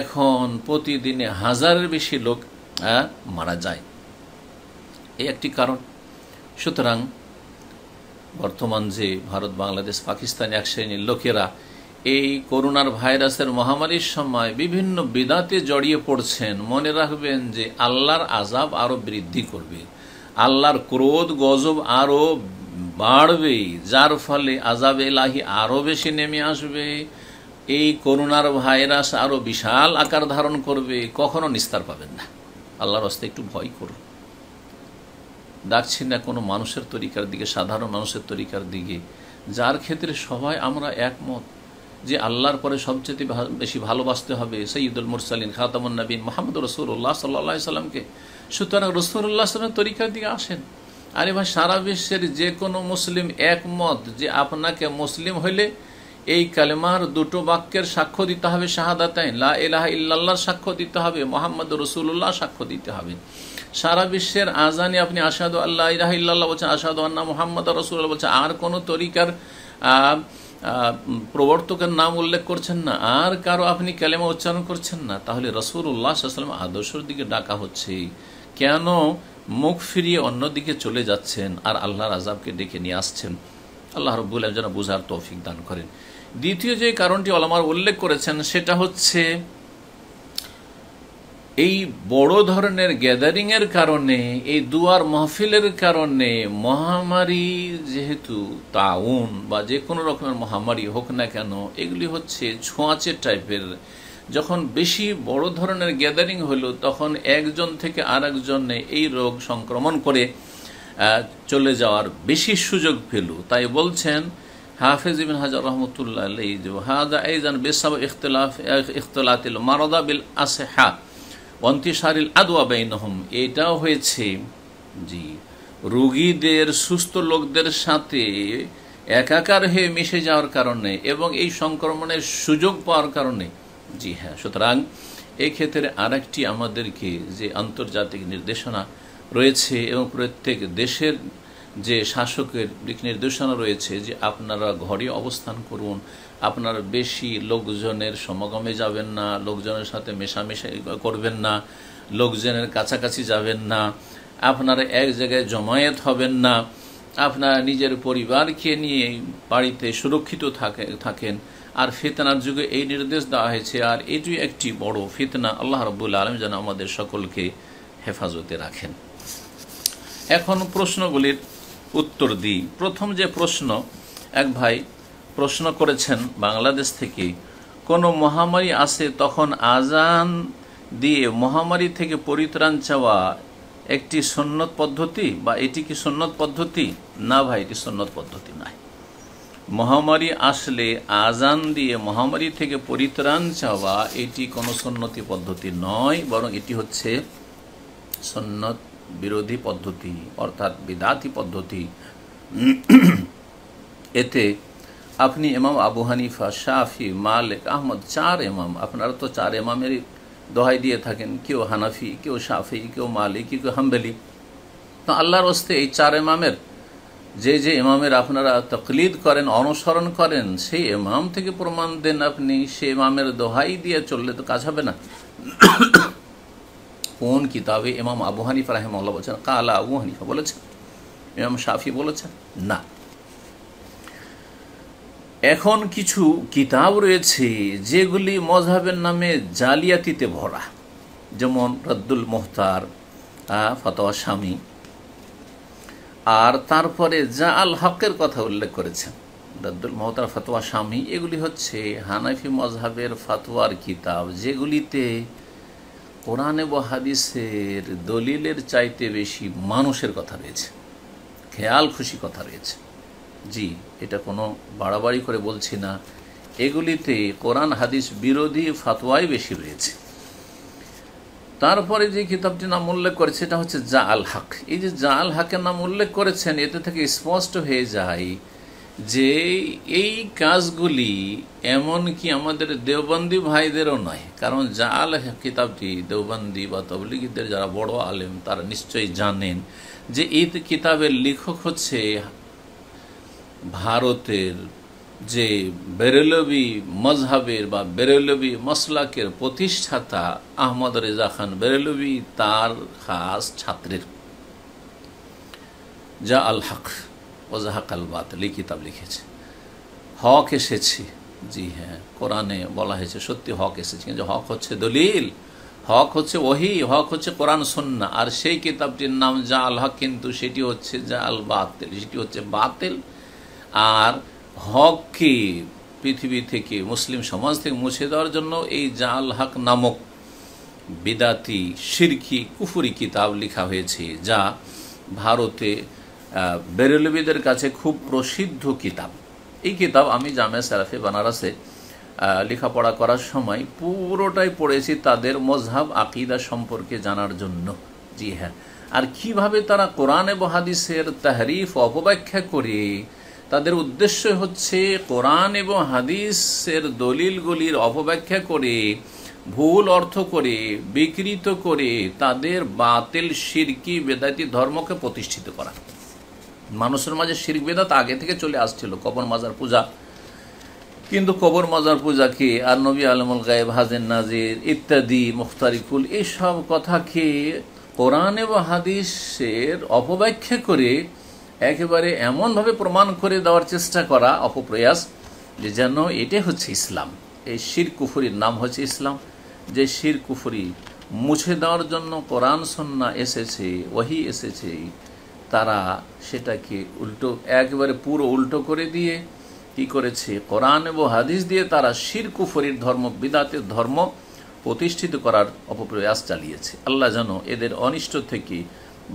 এখন প্রতিদিনে হাজারের বেশি লোক মারা যায় এই একটি কারণ সুতরাং বর্তমান যে ভারত বাংলাদেশ পাকিস্তান এক শ্রেণীর লোকেরা এই করোনার ভাইরাসের মহামারীর সময় বিভিন্ন বিদাতে জড়িয়ে পড়ছেন মনে রাখবেন যে আল্লাহর আজাব আরও বৃদ্ধি করবে আল্লাহর ক্রোধ গজব আরও বাড়বে যার ফলে আজাব এলাহি আরও বেশি নেমে আসবে এই করোনার ভাইরাস আরও বিশাল আকার ধারণ করবে কখনো নিস্তার পাবেন না আল্লাহর হস্তে একটু ভয় করুন ডাকছি না কোনো মানুষের তরিকার দিকে সাধারণ মানুষের তরিকার দিকে যার ক্ষেত্রে সবাই আমরা একমত যে আল্লাহর পরে সবচেয়ে বেশি ভালোবাসতে হবে সঈদুল মুরসালিন খাতামুন নবীন মোহাম্মদ রসুল্লাহ সাল্লা সাল্লামকে সুতরাং রসুল্লাহ সাল্লামের তরিকার দিকে আসেন আরে ভাই সারা বিশ্বের যে কোনো মুসলিম একমত যে আপনাকে মুসলিম হইলে এই কালেমার দুটো বাক্যের সাক্ষ্য দিতে হবে শাহাদাতাইন লা এলাহা ইল্লাহর সাক্ষ্য দিতে হবে মোহাম্মদ রসুল্লাহ সাক্ষ্য দিতে হবে সারা বিশ্বের আজানে আপনি আসাদু আল্লাহ ইরাহিল্লাহ বলছেন আসাদু আন্না মোহাম্মদ রসুল্লাহ বলছেন আর কোনো তরিকার প্রবর্তকের নাম উল্লেখ করছেন না আর কারো আপনি ক্যালেমা উচ্চারণ করছেন না তাহলে রসুল্লাহ সাল্লাম আদর্শের দিকে ডাকা হচ্ছে কেন মুখ ফিরিয়ে অন্যদিকে চলে যাচ্ছেন আর আল্লাহর আজাবকে ডেকে নিয়ে আসছেন আল্লাহ রব্বুল যেন বুঝার তৌফিক দান করেন দ্বিতীয় যে কারণটি আলামার উল্লেখ করেছেন সেটা হচ্ছে এই বড় ধরনের গ্যাদারিংয়ের কারণে এই দুয়ার মাহফিলের কারণে মহামারী যেহেতু তাউন বা যে কোনো রকমের মহামারী হোক না কেন এগুলি হচ্ছে ছোঁয়াচে টাইপের যখন বেশি বড় ধরনের গ্যাদারিং হলো তখন একজন থেকে আর একজনে এই রোগ সংক্রমণ করে চলে যাওয়ার বেশি সুযোগ পেল তাই বলছেন হাফেজ ইবিন হাজার রহমতুল্লাহ হাজা যান বেসাব ইখতলাফ ইখতলাতিল মারদা বিল আসেহা অন্তিসারিল আদুয়া বেইনহম এটাও হয়েছে জি রুগীদের সুস্থ লোকদের সাথে একাকার হয়ে মিশে যাওয়ার কারণে এবং এই সংক্রমণের সুযোগ পাওয়ার কারণে জি হ্যাঁ সুতরাং এক্ষেত্রে আরেকটি আমাদেরকে যে আন্তর্জাতিক নির্দেশনা রয়েছে এবং প্রত্যেক দেশের যে শাসকের দিক নির্দেশনা রয়েছে যে আপনারা ঘরে অবস্থান করুন আপনার বেশি লোকজনের সমাগমে যাবেন না লোকজনের সাথে মেশামেশি করবেন না লোকজনের কাছাকাছি যাবেন না আপনারা এক জায়গায় জমায়েত হবেন না আপনার নিজের পরিবারকে নিয়ে বাড়িতে সুরক্ষিত থাকে থাকেন আর ফিতনার যুগে এই নির্দেশ দেওয়া হয়েছে আর এটি একটি বড় ফিতনা আল্লাহ রবুল্লা আলম যেন আমাদের সকলকে হেফাজতে রাখেন এখন প্রশ্নগুলির উত্তর দিই প্রথম যে প্রশ্ন এক ভাই প্রশ্ন করেছেন বাংলাদেশ থেকে কোনো মহামারী আসে তখন আজান দিয়ে মহামারী থেকে পরিত্রাণ চাওয়া একটি সন্ন্যত পদ্ধতি বা এটি কি সন্ন্যত পদ্ধতি না ভাই এটি সন্ন্যত পদ্ধতি নাই মহামারী আসলে আজান দিয়ে মহামারী থেকে পরিত্রাণ চাওয়া এটি কোনো সন্ন্যতি পদ্ধতি নয় বরং এটি হচ্ছে সন্ন্যত বিরোধী পদ্ধতি অর্থাৎ বিধাতি পদ্ধতি এতে আপনি এমাম আবু হানিফা শাহি মালিক আহমদ চার এমাম আপনারা তো চার এমামেরই দোহাই দিয়ে থাকেন কেউ হানাফি কেউ শাফি কেউ মালিক কেউ হাম্বেলি তো আল্লাহর ওস্তে এই চার এমামের যে যে এমামের আপনারা তকলিদ করেন অনুসরণ করেন সেই এমাম থেকে প্রমাণ দেন আপনি সে এমামের দোহাই দিয়ে চললে তো কাজ হবে না কোন কিতাবে এমাম আবু হানিফা রাহেম বলছেন কালা আবু হানিফা বলেছেন এমাম শাফি বলেছেন না এখন কিছু কিতাব রয়েছে যেগুলি মজহাবের নামে জালিয়াতিতে ভরা যেমন রদ্দুল মোহতার ফতোয়া স্বামী আর তারপরে যা আল হকের কথা উল্লেখ করেছেন রদ্দুল মোহতার ফতোয়া স্বামী এগুলি হচ্ছে হানাফি মজহাবের ফাতোয়ার কিতাব যেগুলিতে কোরআন ও হাদিসের দলিলের চাইতে বেশি মানুষের কথা রয়েছে খেয়াল খুশি কথা রয়েছে জি এটা কোনো বাড়াবাড়ি করে বলছি না এগুলিতে কোরআন হাদিস বিরোধী ফাতোয়াই বেশি রয়েছে তারপরে যে কিতাবটি নাম উল্লেখ করেছে এটা হচ্ছে জা আল হাক এই যে জা আল হাকের নাম উল্লেখ করেছেন এতে থেকে স্পষ্ট হয়ে যায় যে এই কাজগুলি এমন কি আমাদের দেওবন্দি ভাইদেরও নয় কারণ জা আল কিতাবটি দেওবন্দি বা তবলিগীদের যারা বড় আলেম তারা নিশ্চয়ই জানেন যে এই কিতাবের লেখক হচ্ছে ভারতের যে বেরেলবি মজহাবের বা বেরেলবি মসলাকের প্রতিষ্ঠাতা আহমদ রেজা খান বেরেলবি তার খাস ছাত্রের যা আল হক ওজাহাক আল বাত কিতাব লিখেছে হক এসেছে জি হ্যাঁ কোরআনে বলা হয়েছে সত্যি হক এসেছে কিন্তু হক হচ্ছে দলিল হক হচ্ছে ওহি হক হচ্ছে কোরআন সন্না আর সেই কিতাবটির নাম যা আল হক কিন্তু সেটি হচ্ছে যা আল বাতিল সেটি হচ্ছে বাতিল আর হককে পৃথিবী থেকে মুসলিম সমাজ থেকে মুছে দেওয়ার জন্য এই জাল হক নামক বিদাতি শিরকি কুফুরি কিতাব লেখা হয়েছে যা ভারতে বেরেলবিদের কাছে খুব প্রসিদ্ধ কিতাব এই কিতাব আমি জামে সারাফে বানারসে লেখাপড়া করার সময় পুরোটাই পড়েছি তাদের মজহাব আকিদা সম্পর্কে জানার জন্য জি হ্যাঁ আর কিভাবে তারা কোরআনে এবং হাদিসের তাহরিফ অপব্যাখ্যা করে তাদের উদ্দেশ্য হচ্ছে কোরআন এবং হাদিসের দলিলগুলির অপব্যাখ্যা করে ভুল অর্থ করে বিকৃত করে তাদের বাতিল সিরকি বেদাতি ধর্মকে প্রতিষ্ঠিত করা মানুষের মাঝে শির্ক বেদাত আগে থেকে চলে আসছিল কবর মাজার পূজা কিন্তু কবর মাজার পূজাকে আর নবী আলমুল গায়েব হাজেন নাজির ইত্যাদি মুখতারিকুল এইসব কথাকে কোরআন এবং হাদিসের অপব্যাখ্যা করে একেবারে এমনভাবে প্রমাণ করে দেওয়ার চেষ্টা করা অপপ্রয়াস যে যেন এটাই হচ্ছে ইসলাম এই শির কুফুরির নাম হচ্ছে ইসলাম যে শির কুফুরি মুছে দেওয়ার জন্য কোরআন সন্না এসেছে ওহি এসেছে তারা সেটাকে উল্টো একবারে পুরো উল্টো করে দিয়ে কি করেছে কোরআন এবং হাদিস দিয়ে তারা শির কুফরির ধর্ম বিদাতের ধর্ম প্রতিষ্ঠিত করার অপপ্রয়াস চালিয়েছে আল্লাহ যেন এদের অনিষ্ট থেকে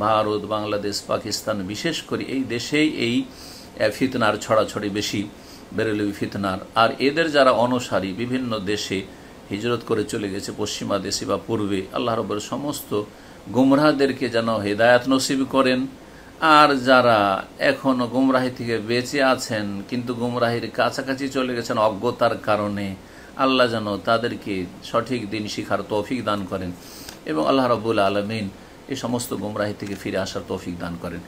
ভারত বাংলাদেশ পাকিস্তান বিশেষ করে এই দেশেই এই ফিতনার ছড়াছড়ি বেশি বেরেলবি ফিতনার আর এদের যারা অনসারী বিভিন্ন দেশে হিজরত করে চলে গেছে পশ্চিমা দেশে বা পূর্বে আল্লাহ রবের সমস্ত গুমরাহদেরকে যেন হেদায়াত নসিব করেন আর যারা এখনও গুমরাহি থেকে বেঁচে আছেন কিন্তু গুমরাহির কাছাকাছি চলে গেছেন অজ্ঞতার কারণে আল্লাহ যেন তাদেরকে সঠিক দিন শিখার তৌফিক দান করেন এবং আল্লাহ রবুল আলমিন এই সমস্ত গোমরাহি থেকে ফিরে আসার তৌফিক দান করেন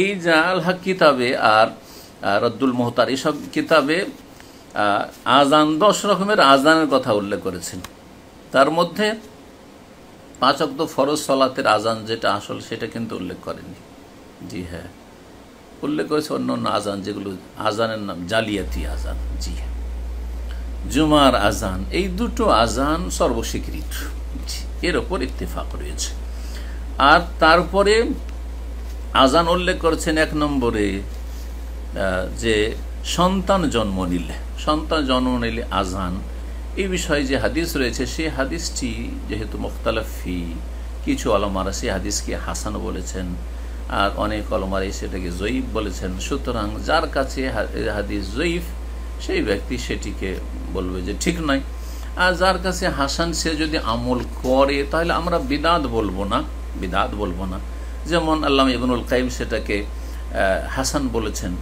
এই জাল হক কিতাবে আর রদ্দুল মোহতার এসব কিতাবে আজান দশ রকমের আজানের কথা উল্লেখ করেছেন তার মধ্যে পাঁচ অক্ত ফরজ সলাতের আজান যেটা আসল সেটা কিন্তু উল্লেখ করেনি জি হ্যাঁ উল্লেখ করেছে অন্য অন্য আজান যেগুলো আজানের নাম জালিয়াতি আজান জি হ্যাঁ জুমার আজান এই দুটো আজান সর্বস্বীকৃত এর ওপর ইত্তেফাক রয়েছে আর তারপরে আজান উল্লেখ করছেন এক নম্বরে যে সন্তান জন্ম নিলে সন্তান জন্ম নিলে আজান এই বিষয়ে যে হাদিস রয়েছে সেই হাদিসটি যেহেতু মুখতালাফি কিছু আলমারা সেই হাদিসকে হাসান বলেছেন আর অনেক আলমারা সেটাকে জয়ীফ বলেছেন সুতরাং যার কাছে হাদিস জয়ীফ সেই ব্যক্তি সেটিকে বলবে যে ঠিক নয় আর যার কাছে হাসান সে যদি আমল করে তাহলে আমরা বিদাত বলবো না বিদাত বলবো না যেমন আল্লাহ ইবনুল কাইম সেটাকে হাসান বলেছেন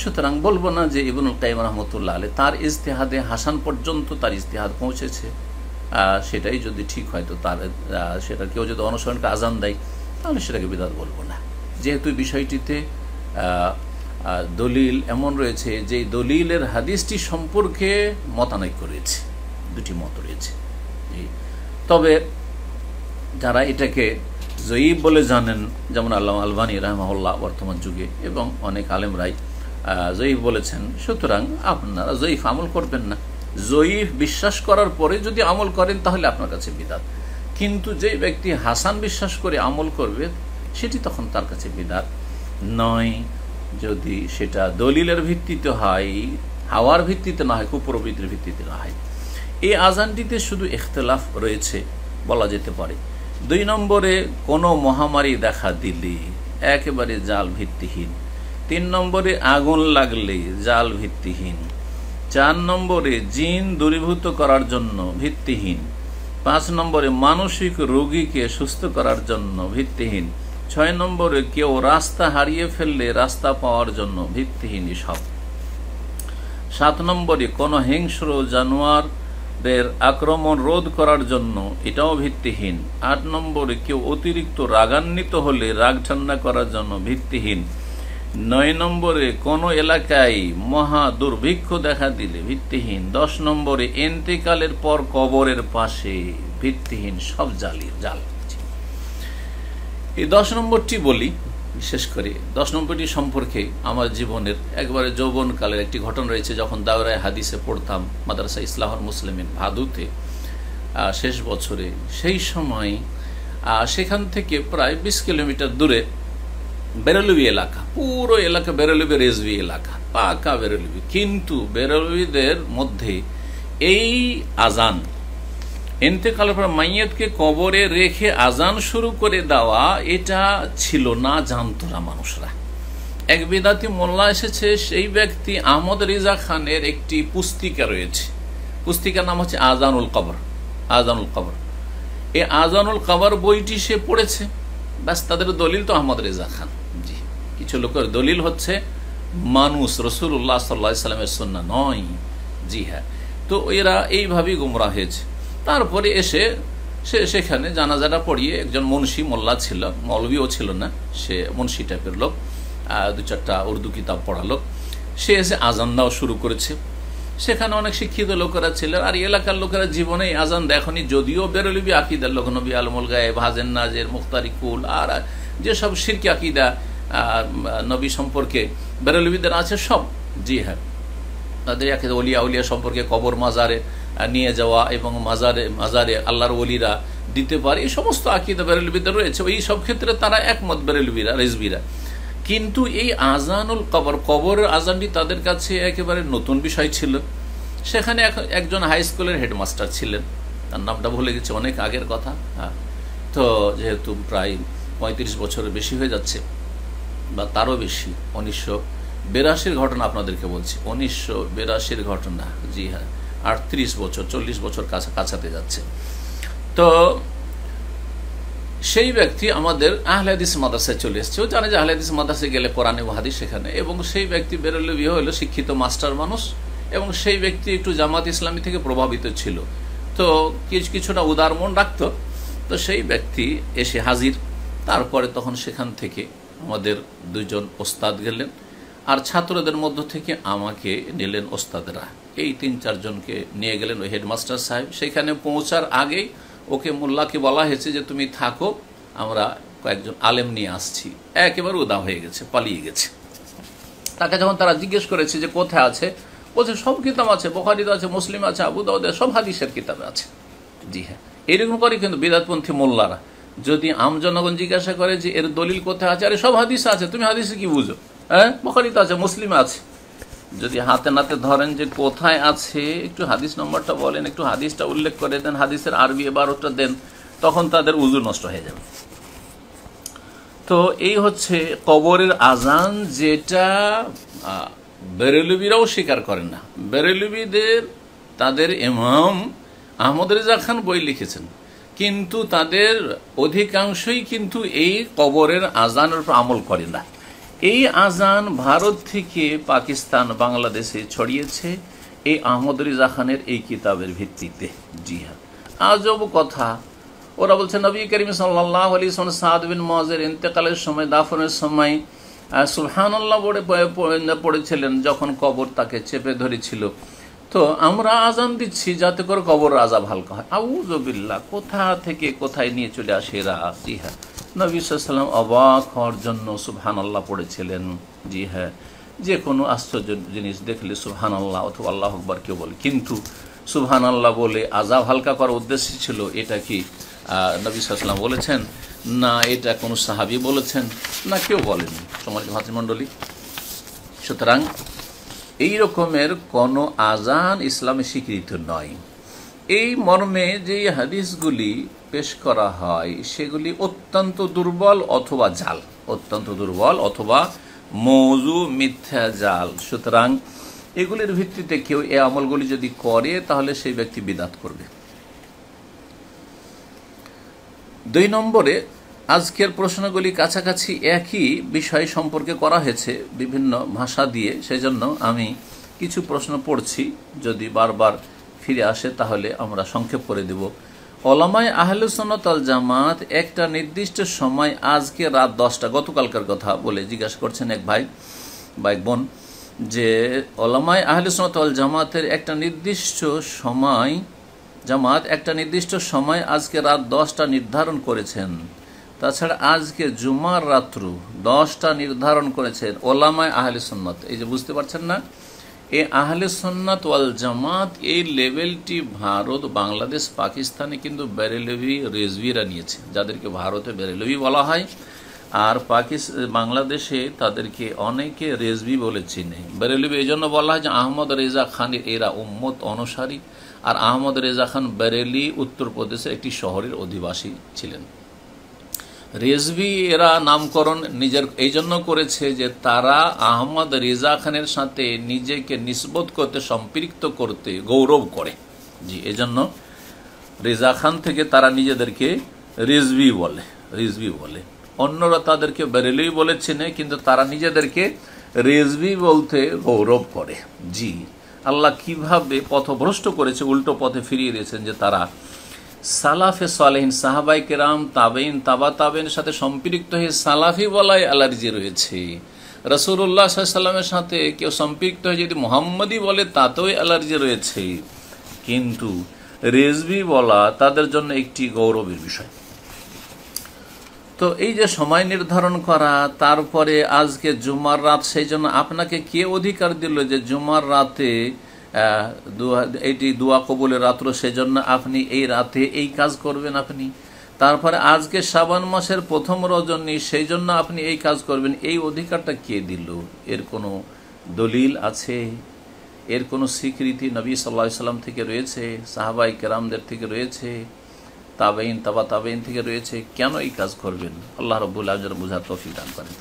সুতরাং বলবো না যে ইবনুল কাইম রহমতুল্লাহ আলী তার ইজতেহাদে হাসান পর্যন্ত তার ইজতেহাদ পৌঁছেছে সেটাই যদি ঠিক হয় তো তার সেটা কেউ যদি অনুসরণকে আজান দেয় তাহলে সেটাকে বিদাত বলবো না যেহেতু বিষয়টিতে দলিল এমন রয়েছে যে দলিলের হাদিসটি সম্পর্কে মতানৈক্য রয়েছে দুটি মত রয়েছে তবে যারা এটাকে জয়ীব বলে জানেন যেমন আল্লাহ আলবানী রহমাউল্লাহ বর্তমান যুগে এবং অনেক আলেম রায় জয়ীফ বলেছেন সুতরাং আপনারা জয়ীফ আমল করবেন না জয়ীফ বিশ্বাস করার পরে যদি আমল করেন তাহলে আপনার কাছে বিদাত কিন্তু যে ব্যক্তি হাসান বিশ্বাস করে আমল করবে সেটি তখন তার কাছে বিদাত নয় যদি সেটা দলিলের ভিত্তিতে হয় হাওয়ার ভিত্তিতে না হয় কুপ্রবৃত্তির ভিত্তিতে না হয় এই আজানটিতে শুধু এখতলাফ রয়েছে বলা যেতে পারে দুই নম্বরে কোনো মহামারী দেখা দিলে একেবারে জাল ভিত্তিহীন তিন নম্বরে আগুন লাগলে জাল ভিত্তিহীন চার নম্বরে জিন দূরীভূত করার জন্য ভিত্তিহীন পাঁচ নম্বরে মানসিক রোগীকে সুস্থ করার জন্য ভিত্তিহীন ছয় নম্বরে কেউ রাস্তা হারিয়ে ফেললে রাস্তা পাওয়ার জন্য ভিত্তিহীন সব সাত নম্বরে কোনো হিংস্র জানোয়ার দের আক্রমণ রোধ করার জন্য এটাও ভিত্তিহীন আট নম্বরে কেউ অতিরিক্ত রাগান্বিত হলে রাগ ঠান্ডা করার জন্য ভিত্তিহীন নয় নম্বরে কোনো এলাকায় মহা দুর্ভিক্ষ দেখা দিলে ভিত্তিহীন দশ নম্বরে এন্তেকালের পর কবরের পাশে ভিত্তিহীন সব জালির জাল এই দশ নম্বরটি বলি বিশেষ করে দশ নম্বরটি সম্পর্কে আমার জীবনের একবারে যৌবনকালের একটি ঘটনা রয়েছে যখন দাওরায় হাদিসে পড়তাম মাদ্রাসা ইসলাহর মুসলিমিন ভাদুতে শেষ বছরে সেই সময় সেখান থেকে প্রায় বিশ কিলোমিটার দূরে বেরলবি এলাকা পুরো এলাকা বেরলবি রেজবি এলাকা পাকা বেরলবি কিন্তু বেরলবিদের মধ্যে এই আজান এতেকালের পর মাইয়েতকে কবরে রেখে আজান শুরু করে দেওয়া এটা ছিল না জানতরা মানুষরা এক বেদাতি মোল্লা এসেছে সেই ব্যক্তি আহমদ রিজা খানের একটি পুস্তিকা রয়েছে পুস্তিকার নাম হচ্ছে আজানুল কবর আজানুল কবর এই আজানুল কবর বইটি সে পড়েছে ব্যাস তাদের দলিল তো আহমদ রেজা খান জি কিছু লোকের দলিল হচ্ছে মানুষ রসুল্লাহ সাল্লা সাল্লামের সন্না নয় জি হ্যাঁ তো এরা এইভাবেই গুমরা হয়েছে তারপরে এসে সে সেখানে জানাজাটা পড়িয়ে একজন মুন্সি মোল্লা ছিল মৌলবীও ছিল না সে মুন্সি টাইপের লোক দু চারটা উর্দু কিতাব পড়ালো সে এসে আজান দেওয়া শুরু করেছে সেখানে অনেক শিক্ষিত লোকেরা ছিলেন আর এলাকার লোকেরা জীবনে আজান দেখনি যদিও বেরোলিবি আকিদার লোক নবী আলমুল গায়েব হাজেন নাজের কুল আর যেসব শিরকি আকিদা নবী সম্পর্কে বেরোলিবিদের আছে সব জি হ্যাঁ তাদের একে অলিয়া উলিয়া সম্পর্কে কবর মাজারে নিয়ে যাওয়া এবং মাজারে মাজারে আল্লাহর অলিরা দিতে পারে এই সমস্ত আকিদা বেরেলবিদা রয়েছে এই সব ক্ষেত্রে তারা একমত বেরেলবিরা রেজবিরা কিন্তু এই আজানুল কবর কবরের আজানটি তাদের কাছে একেবারে নতুন বিষয় ছিল সেখানে একজন হাই স্কুলের হেডমাস্টার ছিলেন তার নামটা ভুলে গেছে অনেক আগের কথা হ্যাঁ তো যেহেতু প্রায় পঁয়ত্রিশ বছরের বেশি হয়ে যাচ্ছে বা তারও বেশি উনিশশো বেরাশির ঘটনা আপনাদেরকে বলছি উনিশশো বেরাশির ঘটনা জি হ্যাঁ আটত্রিশ বছর চল্লিশ বছর কাছা কাছাতে যাচ্ছে তো সেই ব্যক্তি আমাদের আহলেদিস মাদ্রাসায় চলে এসছে ও জানে যে আহলেদিস মাদাসে গেলে কোরআনে ওহাদি সেখানে এবং সেই ব্যক্তি বেরোলে বিয়ে হলো শিক্ষিত মাস্টার মানুষ এবং সেই ব্যক্তি একটু জামাত ইসলামী থেকে প্রভাবিত ছিল তো কিছু কিছুটা উদার মন রাখত তো সেই ব্যক্তি এসে হাজির তারপরে তখন সেখান থেকে আমাদের দুজন ওস্তাদ গেলেন আর ছাত্রদের মধ্য থেকে আমাকে নিলেন ওস্তাদরা এই তিন চারজনকে নিয়ে গেলেন ওই হেডমাস্টার সাহেব সেখানে পৌঁছার আগেই ওকে মোল্লাকে বলা হয়েছে যে তুমি থাকো আমরা কয়েকজন আলেম নিয়ে আসছি একেবারে উদা হয়ে গেছে পালিয়ে গেছে তাকে যখন তারা জিজ্ঞেস করেছে যে কোথায় আছে বলছে সব কিতাব আছে বোখারিদ আছে মুসলিম আছে আবু দাউদ সব হাদিসের কিতাবে আছে জি হ্যাঁ এরকম করে কিন্তু বিদাতপন্থী মোল্লারা যদি আম জনগণ জিজ্ঞাসা করে যে এর দলিল কোথায় আছে আরে সব হাদিস আছে তুমি হাদিসে কি বুঝো হ্যাঁ বখারিতে আছে মুসলিম আছে যদি হাতে নাতে ধরেন যে কোথায় আছে একটু হাদিস নম্বরটা বলেন একটু হাদিসটা উল্লেখ করে দেন হাদিসের আরবি বারোটা দেন তখন তাদের উজু নষ্ট হয়ে যাবে তো এই হচ্ছে কবরের আজান যেটা বেরেলুবিরাও স্বীকার করেন না বেরেলুবিদের তাদের এমাম আহমদ রেজা খান বই লিখেছেন কিন্তু তাদের অধিকাংশই কিন্তু এই কবরের আজানের উপর আমল করে না এই আজান ভারত থেকে পাকিস্তান বাংলাদেশে ছড়িয়েছে এই আহমদ রিজা খানের এই কিতাবের ভিত্তিতে জি হ্যাঁ আজব কথা ওরা বলছে নবী করিম সাল্লাহ আলী সাদ বিন মজের ইন্তেকালের সময় দাফনের সময় সুলহানুল্লাহ পড়ে পড়েছিলেন যখন কবর তাকে চেপে ধরেছিল তো আমরা আজান দিচ্ছি যাতে করে কবর রাজা হালকা হয় আউজবিল্লা কোথা থেকে কোথায় নিয়ে চলে আসে এরা জি হ্যাঁ নবী সাল্লাম অবাক হওয়ার জন্য সুবহান আল্লাহ পড়েছিলেন জি হ্যাঁ যে কোনো আশ্চর্য জিনিস দেখলে সুবহান আল্লাহ অথবা আল্লাহ আকবর কেউ বলে কিন্তু সুবহান আল্লাহ বলে আজাব হালকা করার উদ্দেশ্য ছিল এটা কি নবী সাল্লাম বলেছেন না এটা কোনো সাহাবি বলেছেন না কেউ বলেনি সমাজ ভাতৃমণ্ডলী সুতরাং এই রকমের কোনো আজান ইসলামে স্বীকৃত নয় এই মর্মে যে হাদিসগুলি পেশ করা হয় সেগুলি অত্যন্ত দুর্বল অথবা জাল অত্যন্ত দুর্বল অথবা মৌজু মিথ্যা জাল সুতরাং এগুলির ভিত্তিতে কেউ এ আমলগুলি যদি করে তাহলে সেই ব্যক্তি বিদাত করবে দুই নম্বরে আজকের প্রশ্নগুলি কাছাকাছি একই বিষয় সম্পর্কে করা হয়েছে বিভিন্ন ভাষা দিয়ে সেজন্য আমি কিছু প্রশ্ন পড়ছি যদি বারবার ফিরে আসে তাহলে আমরা সংক্ষেপ করে দেব অলামায় আহলে আল জামাত একটা নির্দিষ্ট সময় আজকে রাত দশটা গতকালকার কথা বলে জিজ্ঞাসা করছেন এক ভাই বা এক বোন যে অলামায় আহলে আল জামাতের একটা নির্দিষ্ট সময় জামাত একটা নির্দিষ্ট সময় আজকে রাত দশটা নির্ধারণ করেছেন তাছাড়া আজকে জুমার রাত্রু দশটা নির্ধারণ করেছেন ওলামায় আহলে সন্ন্যত এই যে বুঝতে পারছেন না এ আহলে সন্ন্যত ওয়াল জামাত এই লেভেলটি ভারত বাংলাদেশ পাকিস্তানে কিন্তু বেরেলভি রেজভিরা নিয়েছে যাদেরকে ভারতে বেরেলভি বলা হয় আর পাকিস্তান বাংলাদেশে তাদেরকে অনেকে রেজবি বলে চিনে বেরেলভি এই জন্য বলা হয় যে আহমদ রেজা খানের এরা উম্মত অনুসারী আর আহমদ রেজা খান বেরেলি উত্তরপ্রদেশের একটি শহরের অধিবাসী ছিলেন রেজবি এরা নামকরণ নিজের এই জন্য করেছে যে তারা আহমদ রেজা খানের সাথে নিজেকে নিসবত করতে সম্পৃক্ত করতে গৌরব করে জি এজন্য রেজা খান থেকে তারা নিজেদেরকে রেজবি বলে রেজবি বলে অন্যরা তাদেরকে বেরেলি বলেছে না কিন্তু তারা নিজেদেরকে রেজবি বলতে গৌরব করে জি আল্লাহ কিভাবে পথভ্রষ্ট করেছে উল্টো পথে ফিরিয়ে দিয়েছেন যে তারা সালাফে সালেহীন সাহাবাই কেরাম তাবেইন তাবা তাবেন সাথে সম্পৃক্ত হয়ে সালাফি বলাই অ্যালার্জি রয়েছে রসুল্লাহ সাল্লামের সাথে কেউ সম্পৃক্ত হয়ে যদি মোহাম্মদই বলে তাতেও অ্যালার্জি রয়েছে কিন্তু রেজবি বলা তাদের জন্য একটি গৌরবের বিষয় তো এই যে সময় নির্ধারণ করা তারপরে আজকে জুমার রাত সেই জন্য আপনাকে কে অধিকার দিল যে জুমার রাতে এটি দোয়া কবলের রাত্র সেজন্য আপনি এই রাতে এই কাজ করবেন আপনি তারপরে আজকে শ্রাবণ মাসের প্রথম রজনী সেই জন্য আপনি এই কাজ করবেন এই অধিকারটা কে দিল এর কোনো দলিল আছে এর কোনো স্বীকৃতি নবী সাল্লা সাল্লাম থেকে রয়েছে সাহাবাই কেরামদের থেকে রয়েছে তাবেইন তাবা তাবেইন থেকে রয়েছে কেন এই কাজ করবেন আল্লাহ রবুল্লাহ বোঝার বুঝা দান করেন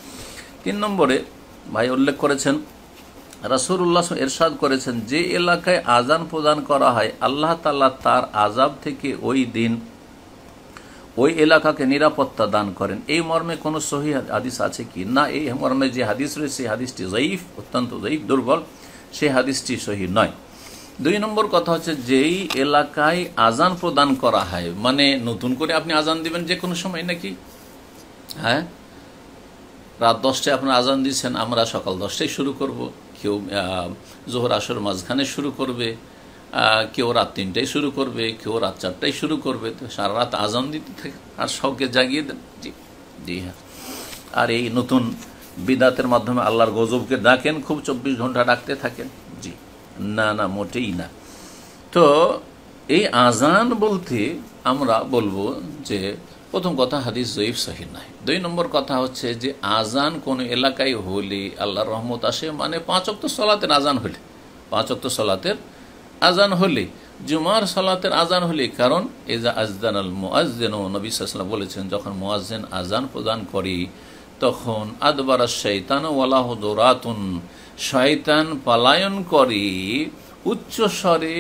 তিন নম্বরে ভাই উল্লেখ করেছেন রাসুল্লাহ এরশাদ করেছেন যে এলাকায় আজান প্রদান করা হয় আল্লাহ তাল্লাহ তার আজাব থেকে ওই দিন ওই এলাকাকে নিরাপত্তা দান করেন এই মর্মে কোনো সহি হাদিস আছে কি না এই মর্মে যে হাদিস রয়েছে সেই হাদিসটি জয়ীফ অত্যন্ত জয়ীফ দুর্বল সেই হাদিসটি সহি নয় দুই নম্বর কথা হচ্ছে যেই এলাকায় আজান প্রদান করা হয় মানে নতুন করে আপনি আজান দিবেন যে কোনো সময় নাকি হ্যাঁ রাত দশটায় আপনার আজান দিচ্ছেন আমরা সকাল দশটায় শুরু করব কেউ জোহর আসর মাঝখানে শুরু করবে কেউ রাত তিনটায় শুরু করবে কেউ রাত চারটায় শুরু করবে তো সারা রাত আজান দিতে থাকে আর সবকে জাগিয়ে দেন জি জি হ্যাঁ আর এই নতুন বিদাতের মাধ্যমে আল্লাহর গজবকে ডাকেন খুব চব্বিশ ঘন্টা ডাকতে থাকেন জি না না মোটেই না তো এই আজান বলতে আমরা বলবো যে প্রথম কথা হাদিস জয়ীফ সহি নাই দুই নম্বর কথা হচ্ছে যে আজান কোন এলাকায় হলে আল্লাহ রহমত আসে মানে পাঁচ অক্ত সলাতের আজান হলে পাঁচ অক্ত সলাতের আজান হলে জুমার সলাতের আজান হলে কারণ এজা আজদান আল ও নবী সাল্লাম বলেছেন যখন মোয়াজেন আজান প্রদান করি তখন আদবার শৈতান ওয়ালাহ দৌরাতুন শয়তান পালায়ন করে উচ্চ স্বরে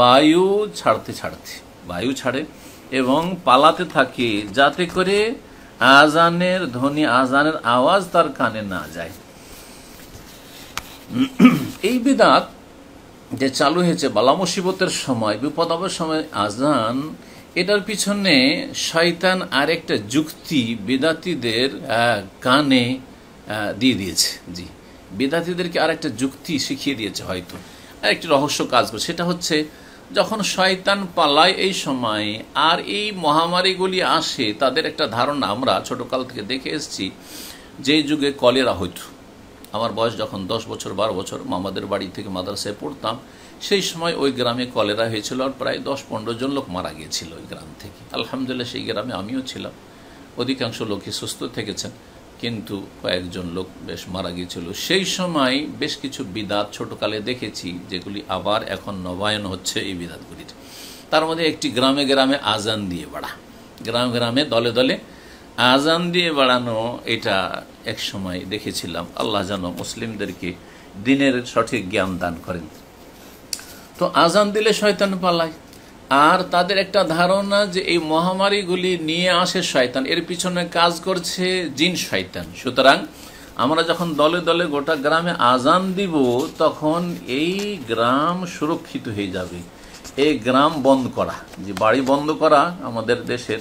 বায়ু ছাড়তে ছাড়তে বায়ু ছাড়ে এবং পালাতে থাকে যাতে করে আজানের ধ্বনি আজানের আওয়াজ তার কানে না যায় এই বিদাত যে চালু হয়েছে বালা মুসিবতের সময় বিপদাবের সময় আজান এটার পিছনে শয়তান আরেকটা যুক্তি বেদাতিদের কানে দিয়ে দিয়েছে জি বেদাতিদেরকে আরেকটা যুক্তি শিখিয়ে দিয়েছে হয়তো আর একটি রহস্য কাজ করে সেটা হচ্ছে যখন শয়তান পালায় এই সময় আর এই মহামারীগুলি আসে তাদের একটা ধারণা আমরা ছোটোকাল থেকে দেখে এসেছি যে যুগে কলেরা হইত আমার বয়স যখন দশ বছর বারো বছর মামাদের বাড়ি থেকে মাদ্রাসায় পড়তাম সেই সময় ওই গ্রামে কলেরা হয়েছিল আর প্রায় দশ পনেরো জন লোক মারা গিয়েছিল ওই গ্রাম থেকে আলহামদুলিল্লাহ সেই গ্রামে আমিও ছিলাম অধিকাংশ লোকই সুস্থ থেকেছেন কিন্তু কয়েকজন লোক বেশ মারা গিয়েছিল সেই সময় বেশ কিছু বিদাত ছোটকালে দেখেছি যেগুলি আবার এখন নবায়ন হচ্ছে এই বিদাতগুলির তার মধ্যে একটি গ্রামে গ্রামে আজান দিয়ে বাড়া গ্রাম গ্রামে দলে দলে আজান দিয়ে বাড়ানো এটা এক সময় দেখেছিলাম আল্লাহ যেন মুসলিমদেরকে দিনের সঠিক জ্ঞান দান করেন তো আজান দিলে শয়তান পালায় আর তাদের একটা ধারণা যে এই মহামারীগুলি নিয়ে আসে শয়তান এর পিছনে কাজ করছে জিন শয়তান সুতরাং আমরা যখন দলে দলে গোটা গ্রামে আজান দিব তখন এই গ্রাম সুরক্ষিত হয়ে যাবে এই গ্রাম বন্ধ করা যে বাড়ি বন্ধ করা আমাদের দেশের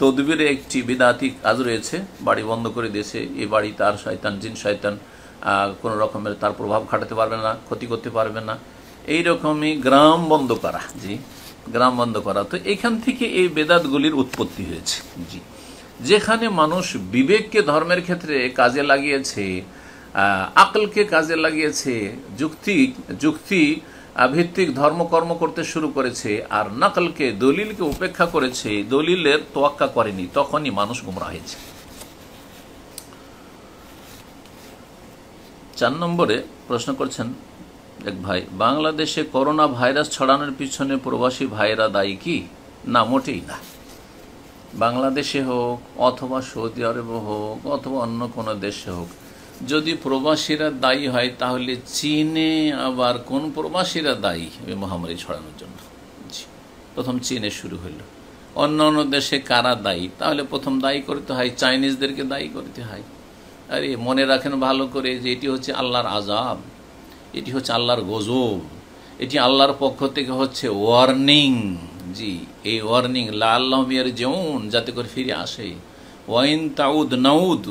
তদবির একটি বিদাতি কাজ রয়েছে বাড়ি বন্ধ করে দিয়েছে এই বাড়ি তার শয়তান জিন শয়তান কোনো রকমের তার প্রভাব খাটাতে পারবে না ক্ষতি করতে পারবে না এই রকমই গ্রাম বন্ধ করা জি গ্রাম বন্ধ করা তো এখান থেকে এই বেদাতগুলির উৎপত্তি হয়েছে জি যেখানে মানুষ বিবেককে ধর্মের ক্ষেত্রে কাজে লাগিয়েছে আকলকে কাজে লাগিয়েছে যুক্তি যুক্তি ভিত্তিক ধর্মকর্ম করতে শুরু করেছে আর নাকলকে দলিলকে উপেক্ষা করেছে দলিলের তোয়াক্কা করেনি তখনই মানুষ গুমরা হয়েছে চার নম্বরে প্রশ্ন করছেন এক ভাই বাংলাদেশে করোনা ভাইরাস ছড়ানোর পিছনে প্রবাসী ভাইরা দায়ী কি না মোটেই না বাংলাদেশে হোক অথবা সৌদি আরবে হোক অথবা অন্য কোনো দেশে হোক যদি প্রবাসীরা দায়ী হয় তাহলে চীনে আবার কোন প্রবাসীরা দায়ী এই মহামারী ছড়ানোর জন্য প্রথম চীনে শুরু হইল অন্য অন্য দেশে কারা দায়ী তাহলে প্রথম দায়ী করতে হয় চাইনিজদেরকে দায়ী করতে হয় আরে মনে রাখেন ভালো করে যে এটি হচ্ছে আল্লাহর আজাব এটি হচ্ছে আল্লাহর গজব এটি আল্লাহর পক্ষ থেকে হচ্ছে ওয়ার্নিং জি এই ওয়ার্নিং লাল্লাহ মিয়ার যেমন যাতে করে ফিরে আসে ওয়াইন তাউদ নাউদ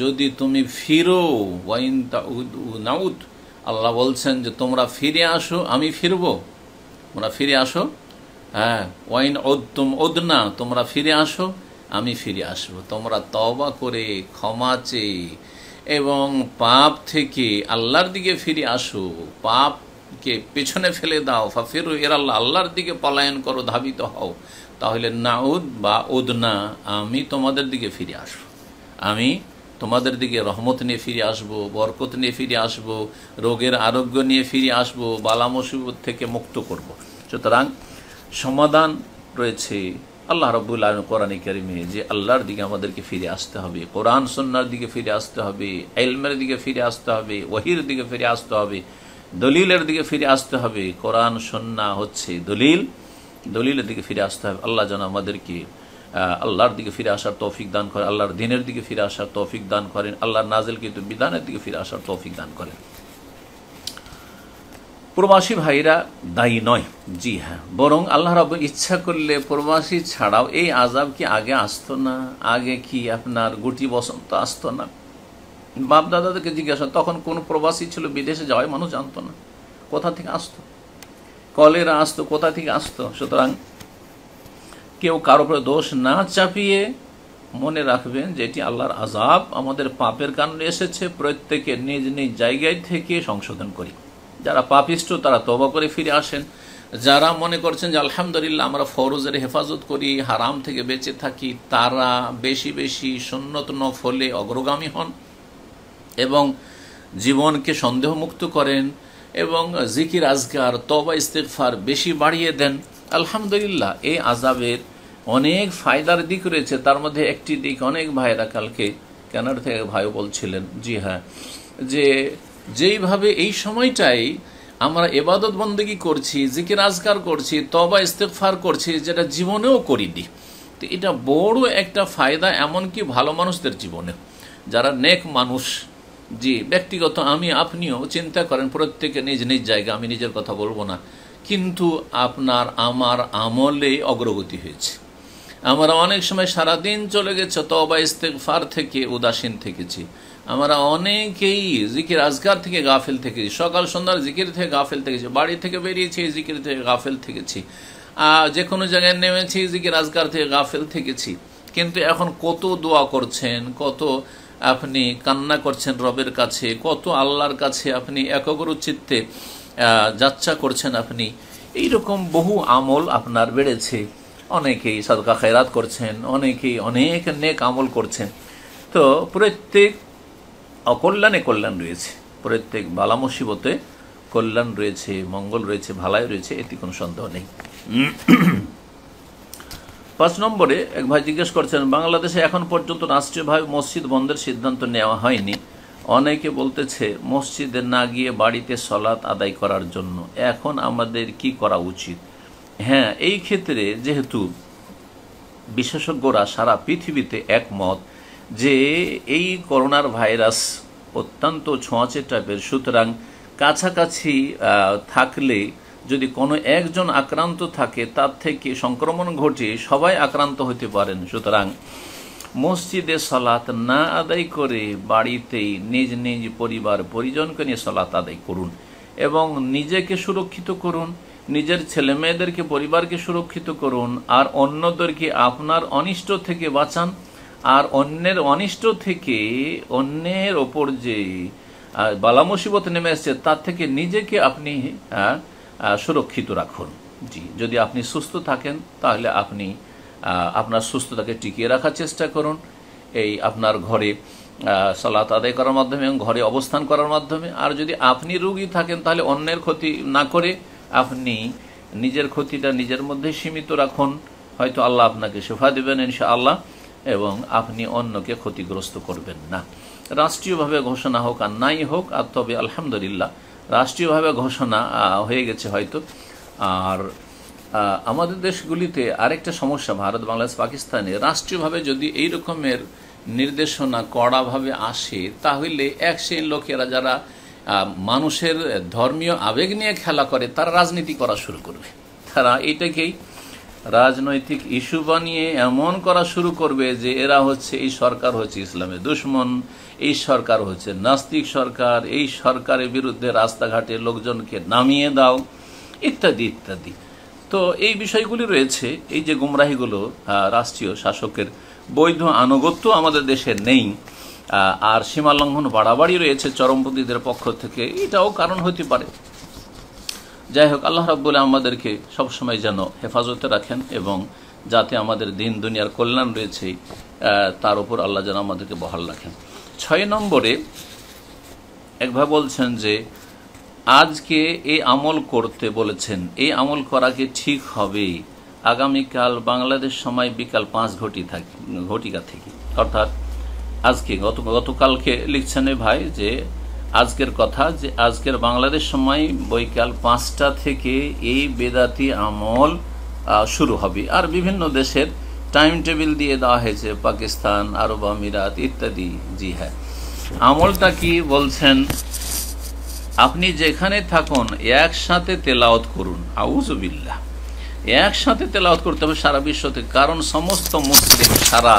যদি তুমি ফিরো ওয়াইন তাউদ নাউদ আল্লাহ বলছেন যে তোমরা ফিরে আসো আমি ফিরব তোমরা ফিরে আসো হ্যাঁ ওয়াইন ওদ ওদনা তোমরা ফিরে আসো আমি ফিরে আসবো তোমরা তবা করে ক্ষমা চেয়ে এবং পাপ থেকে আল্লাহর দিকে ফিরে আসো পাপকে পেছনে ফেলে দাও বা ফেরো এর আল্লাহ আল্লাহর দিকে পলায়ন করো ধাবিত হও তাহলে নাউদ বা না আমি তোমাদের দিকে ফিরে আসবো আমি তোমাদের দিকে রহমত নিয়ে ফিরে আসব বরকত নিয়ে ফিরে আসব রোগের আরোগ্য নিয়ে ফিরে আসব বালা থেকে মুক্ত করব সুতরাং সমাধান রয়েছে আল্লাহ রব্বুল আলম কোরআন করিমে যে আল্লাহর দিকে আমাদেরকে ফিরে আসতে হবে কোরআন সন্ন্যার দিকে ফিরে আসতে হবে এলমের দিকে ফিরে আসতে হবে ওহির দিকে ফিরে আসতে হবে দলিলের দিকে ফিরে আসতে হবে কোরআন সন্না হচ্ছে দলিল দলিলের দিকে ফিরে আসতে হবে আল্লাহ যেন আমাদেরকে আল্লাহর দিকে ফিরে আসার তৌফিক দান করেন আল্লাহর দিনের দিকে ফিরে আসার তৌফিক দান করেন আল্লাহর নাজেল কিন্তু বিধানের দিকে ফিরে আসার তৌফিক দান করেন প্রবাসী ভাইরা দায়ী নয় জি হ্যাঁ বরং আল্লাহ রব ইচ্ছা করলে প্রবাসী ছাড়াও এই আজাব কি আগে আসতো না আগে কি আপনার গুটি বসন্ত আসতো না বাপ দাদাদেরকে জিজ্ঞাসা তখন কোন প্রবাসী ছিল বিদেশে যাওয়ায় মানুষ জানতো না কোথা থেকে আসতো কলেরা আসতো কোথা থেকে আসতো সুতরাং কেউ কারো উপরে দোষ না চাপিয়ে মনে রাখবেন যেটি আল্লাহর আজাব আমাদের পাপের কারণে এসেছে প্রত্যেকে নিজ নিজ জায়গায় থেকে সংশোধন করি যারা পাপিষ্ট তারা তবা করে ফিরে আসেন যারা মনে করছেন যে আলহামদুলিল্লাহ আমরা ফরজের হেফাজত করি হারাম থেকে বেঁচে থাকি তারা বেশি বেশি সন্ন্যত ফলে অগ্রগামী হন এবং জীবনকে সন্দেহমুক্ত করেন এবং জিকির আজগার তবা ইস্তেকফার বেশি বাড়িয়ে দেন আলহামদুলিল্লাহ এই আজাবের অনেক ফায়দার দিক রয়েছে তার মধ্যে একটি দিক অনেক ভাইরা কালকে কেনার থেকে ভাইও বলছিলেন জি হ্যাঁ যে যেইভাবে এই সময়টাই আমরা এবাদত বন্দী করছি জিকির আজকার করছি তবা ইস্তেকফার করছি যেটা জীবনেও করিনি তো এটা বড় একটা ফায়দা এমনকি ভালো মানুষদের জীবনে যারা নেক মানুষ জি ব্যক্তিগত আমি আপনিও চিন্তা করেন প্রত্যেকে নিজ নিজ জায়গা আমি নিজের কথা বলবো না কিন্তু আপনার আমার আমলে অগ্রগতি হয়েছে আমরা অনেক সময় সারাদিন চলে গেছে তবা ইস্তেকফার থেকে উদাসীন থেকেছি আমরা অনেকেই জিকির আজগার থেকে গাফেল থেকেছি সকাল সন্ধ্যার জিকির থেকে গাফেল থেকেছি বাড়ি থেকে বেরিয়েছি জিকির থেকে গাফেল থেকেছি যে কোনো জায়গায় নেমেছি জিকির আজগার থেকে গাফেল থেকেছি কিন্তু এখন কত দোয়া করছেন কত আপনি কান্না করছেন রবের কাছে কত আল্লাহর কাছে আপনি একগ্র চিত্তে যাচ্ছা করছেন আপনি এইরকম বহু আমল আপনার বেড়েছে অনেকেই সাদকা খায়রাত করছেন অনেকেই অনেক নেক আমল করছেন তো প্রত্যেক অকল্যাণে কল্যাণ রয়েছে প্রত্যেক বালা মুসিবতে কল্যাণ রয়েছে মঙ্গল রয়েছে ভালাই রয়েছে এটি কোনো সন্দেহ নেই পাঁচ নম্বরে এক ভাই জিজ্ঞেস করছেন বাংলাদেশে এখন পর্যন্ত রাষ্ট্রীয়ভাবে মসজিদ বন্ধের সিদ্ধান্ত নেওয়া হয়নি অনেকে বলতেছে মসজিদে না গিয়ে বাড়িতে সলাৎ আদায় করার জন্য এখন আমাদের কি করা উচিত হ্যাঁ এই ক্ষেত্রে যেহেতু বিশেষজ্ঞরা সারা পৃথিবীতে একমত যে এই করোনার ভাইরাস অত্যন্ত ছোঁয়াচে টাইপের সুতরাং কাছাকাছি থাকলে যদি কোনো একজন আক্রান্ত থাকে তার থেকে সংক্রমণ ঘটে সবাই আক্রান্ত হতে পারেন সুতরাং মসজিদে সলাত না আদায় করে বাড়িতেই নিজ নিজ পরিবার পরিজনকে নিয়ে সলাত আদায় করুন এবং নিজেকে সুরক্ষিত করুন নিজের ছেলে মেয়েদেরকে পরিবারকে সুরক্ষিত করুন আর অন্যদেরকে আপনার অনিষ্ট থেকে বাঁচান আর অন্যের অনিষ্ট থেকে অন্যের ওপর যে বালা নেমে এসছে তার থেকে নিজেকে আপনি সুরক্ষিত রাখুন জি যদি আপনি সুস্থ থাকেন তাহলে আপনি আপনার সুস্থতাকে টিকিয়ে রাখার চেষ্টা করুন এই আপনার ঘরে সালাত আদায় করার মাধ্যমে এবং ঘরে অবস্থান করার মাধ্যমে আর যদি আপনি রুগী থাকেন তাহলে অন্যের ক্ষতি না করে আপনি নিজের ক্ষতিটা নিজের মধ্যে সীমিত রাখুন হয়তো আল্লাহ আপনাকে সেফা দেবেন ইনশা আল্লাহ এবং আপনি অন্যকে ক্ষতিগ্রস্ত করবেন না রাষ্ট্রীয়ভাবে ঘোষণা হোক আর নাই হোক আর তবে আলহামদুলিল্লাহ রাষ্ট্রীয়ভাবে ঘোষণা হয়ে গেছে হয়তো আর আমাদের দেশগুলিতে আরেকটা সমস্যা ভারত বাংলাদেশ পাকিস্তানে রাষ্ট্রীয়ভাবে যদি এই রকমের নির্দেশনা কড়াভাবে আসে তাহলে এক সেই লোকেরা যারা মানুষের ধর্মীয় আবেগ নিয়ে খেলা করে তারা রাজনীতি করা শুরু করবে তারা এটাকেই রাজনৈতিক ইস্যু বানিয়ে এমন করা শুরু করবে যে এরা হচ্ছে এই সরকার হচ্ছে ইসলামের দুশ্মন এই সরকার হচ্ছে নাস্তিক সরকার এই সরকারের বিরুদ্ধে রাস্তাঘাটে লোকজনকে নামিয়ে দাও ইত্যাদি ইত্যাদি তো এই বিষয়গুলি রয়েছে এই যে গুমরাহিগুলো রাষ্ট্রীয় শাসকের বৈধ আনুগত্য আমাদের দেশে নেই আর সীমালঙ্ঘন বাড়াবাড়ি রয়েছে চরমপন্থীদের পক্ষ থেকে এটাও কারণ হতে পারে যাই হোক আল্লাহ রাবুল আমাদেরকে সবসময় যেন হেফাজতে রাখেন এবং যাতে আমাদের দিন দুনিয়ার কল্যাণ রয়েছে তার উপর আল্লাহ যেন আমাদেরকে বহাল রাখেন ছয় নম্বরে একভাবে বলছেন যে আজকে এই আমল করতে বলেছেন এই আমল করাকে ঠিক হবে আগামীকাল বাংলাদেশ সময় বিকাল পাঁচ ঘটি থাকি ঘটিকা থেকে অর্থাৎ আজকে গত গতকালকে লিখছেন ভাই যে আজকের কথা যে আজকের বাংলাদেশ সময় বৈকাল পাঁচটা থেকে এই বেদাতি আমল শুরু হবে আর বিভিন্ন দেশের টাইম টেবিল দিয়ে দেওয়া হয়েছে পাকিস্তান আরব আমিরাত ইত্যাদি জি হ্যাঁ আমলটা কি বলছেন আপনি যেখানে থাকুন একসাথে তেলাওত করুন আউজবিল্লা একসাথে তেলাওত করতে হবে সারা বিশ্বতে কারণ সমস্ত মুসলিম সারা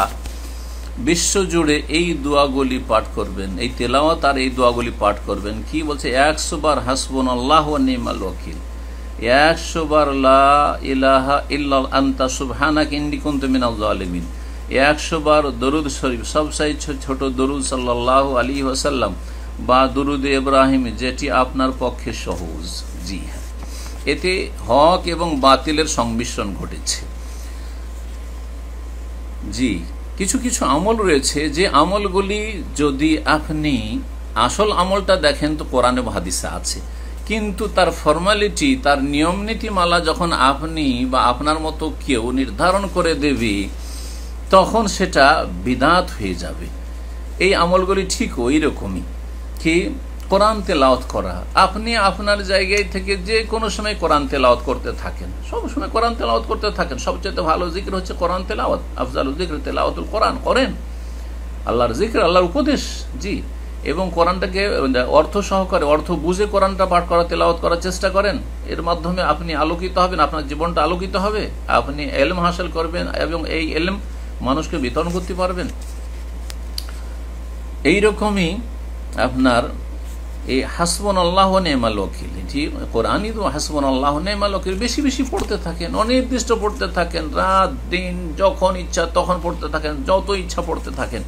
বিশ্বজুড়ে এই দোয়াগুলি পাঠ করবেন এই তেলাওয়াত আর এই দোয়াগুলি পাঠ করবেন কি বলছে একশো বার হাসবন আল্লাহ নিমাল ওকিল একশো বার লা ইলাহা ইল্লাল আন্তা সুবহানাক ইন্ডিকুন্ত মিনাল আলমিন একশো বার দরুদ শরীফ সবসাই ছোট দরুদ সাল্লাহ আলী ওসাল্লাম বা দরুদ ইব্রাহিম যেটি আপনার পক্ষে সহজ জি হ্যাঁ এতে হক এবং বাতিলের সংমিশ্রণ ঘটেছে জি কিছু কিছু আমল রয়েছে যে আমলগুলি যদি আপনি আসল আমলটা দেখেন তো কোরআনে হাদিসে আছে কিন্তু তার ফর্মালিটি তার নিয়ম নীতিমালা যখন আপনি বা আপনার মতো কেউ নির্ধারণ করে দেবে তখন সেটা বিদাত হয়ে যাবে এই আমলগুলি ঠিক ওই রকমই কি কোরআন তেলাওত করা আপনি আপনার জায়গায় থেকে যে কোনো সময় কোরআন তেলাওত করতে থাকেন সব সময় কোরআন তেলাওত করতে থাকেন সবচেয়ে ভালো জিক্র হচ্ছে কোরআন তেলাওয়াত আফজাল জিকির তেলাওয়াতুল কোরআন করেন আল্লাহর জিক্র আল্লাহর উপদেশ জি এবং কোরআনটাকে অর্থ সহকারে অর্থ বুঝে কোরআনটা পাঠ করা তেলাওয়াত করার চেষ্টা করেন এর মাধ্যমে আপনি আলোকিত হবেন আপনার জীবনটা আলোকিত হবে আপনি এলম হাসিল করবেন এবং এই এলম মানুষকে বিতরণ করতে পারবেন এইরকমই আপনার এই হাসবন আল্লাহ নেমা লকিল এটি কোরআনই তো হাসবন আল্লাহ নেমা লকিল বেশি বেশি পড়তে থাকেন অনির্দিষ্ট পড়তে থাকেন রাত দিন যখন ইচ্ছা তখন পড়তে থাকেন যত ইচ্ছা পড়তে থাকেন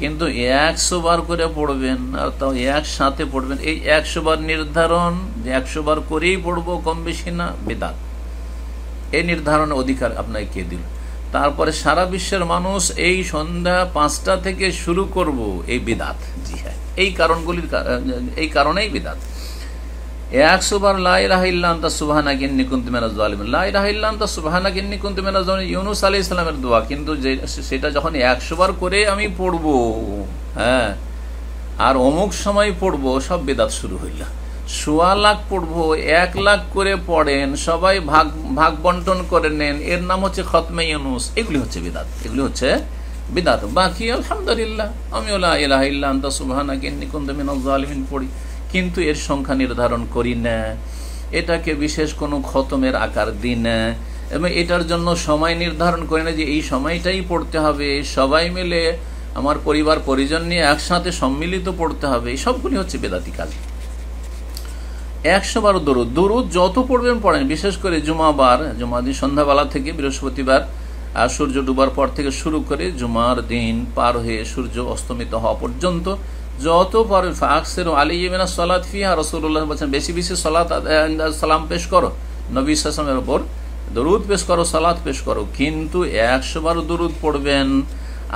কিন্তু একশো বার করে পড়বেন আর তাও একসাথে পড়বেন এই একশো বার নির্ধারণ যে একশো বার করেই পড়বো কম বেশি না বেদাত এই নির্ধারণের অধিকার আপনাকে কে দিল তারপরে সারা বিশ্বের মানুষ এই সন্ধ্যা পাঁচটা থেকে শুরু করব এই বিদাত জি হ্যাঁ এই কারণগুলির এই কারণেই বিদাত একশো বার লাইরাহিল্লান্তা সুবাহানা গিন্নি কুন্তি মেরাজ আলিম লাইরাহিল্লান্তা সুবাহানা গিন্নি কুন্তি মেরাজ ইউনুস আলি ইসলামের দোয়া কিন্তু যে সেটা যখন একশোবার করে আমি পড়ব হ্যাঁ আর অমুক সময় পড়ব সব বেদাত শুরু হইলাম সোয়া লাখ পড়বো এক লাখ করে পড়েন সবাই ভাগ ভাগ বন্টন করে নেন এর নাম হচ্ছে খতমে ইউনুস এগুলি হচ্ছে বিদাত এগুলি হচ্ছে বিদাত বাকি আলহামদুলিল্লাহ আমি ওলা ইলাহ ইল্লা সুবাহানা কিন্নি কুন্দমিন আলমিন পড়ি কিন্তু এর সংখ্যা নির্ধারণ করি না এটাকে বিশেষ কোনো খতমের আকার দিই না এবং এটার জন্য সময় নির্ধারণ করি না যে এই সময়টাই পড়তে হবে সবাই মিলে আমার পরিবার পরিজন নিয়ে একসাথে সম্মিলিত পড়তে হবে সবগুলি হচ্ছে বেদাতি কাজ একশো বারো দরুদ দরুদ যত পড়বেন পড়েন বিশেষ করে জুমাবার জুমা দিন সন্ধ্যাবেলা থেকে বৃহস্পতিবার আর সূর্য ডুবার পর থেকে শুরু করে জুমার দিন পার হয়ে সূর্য অস্তমিত হওয়া পর্যন্ত যত পরে ফাকসের আলী ইমিনা সলাদ ফিহা রসুল্লাহ বলছেন বেশি বেশি সলাত সালাম পেশ করো নবী ইসলামের ওপর দরুদ পেশ করো সালাদ পেশ করো কিন্তু একশোবার দরুদ পড়বেন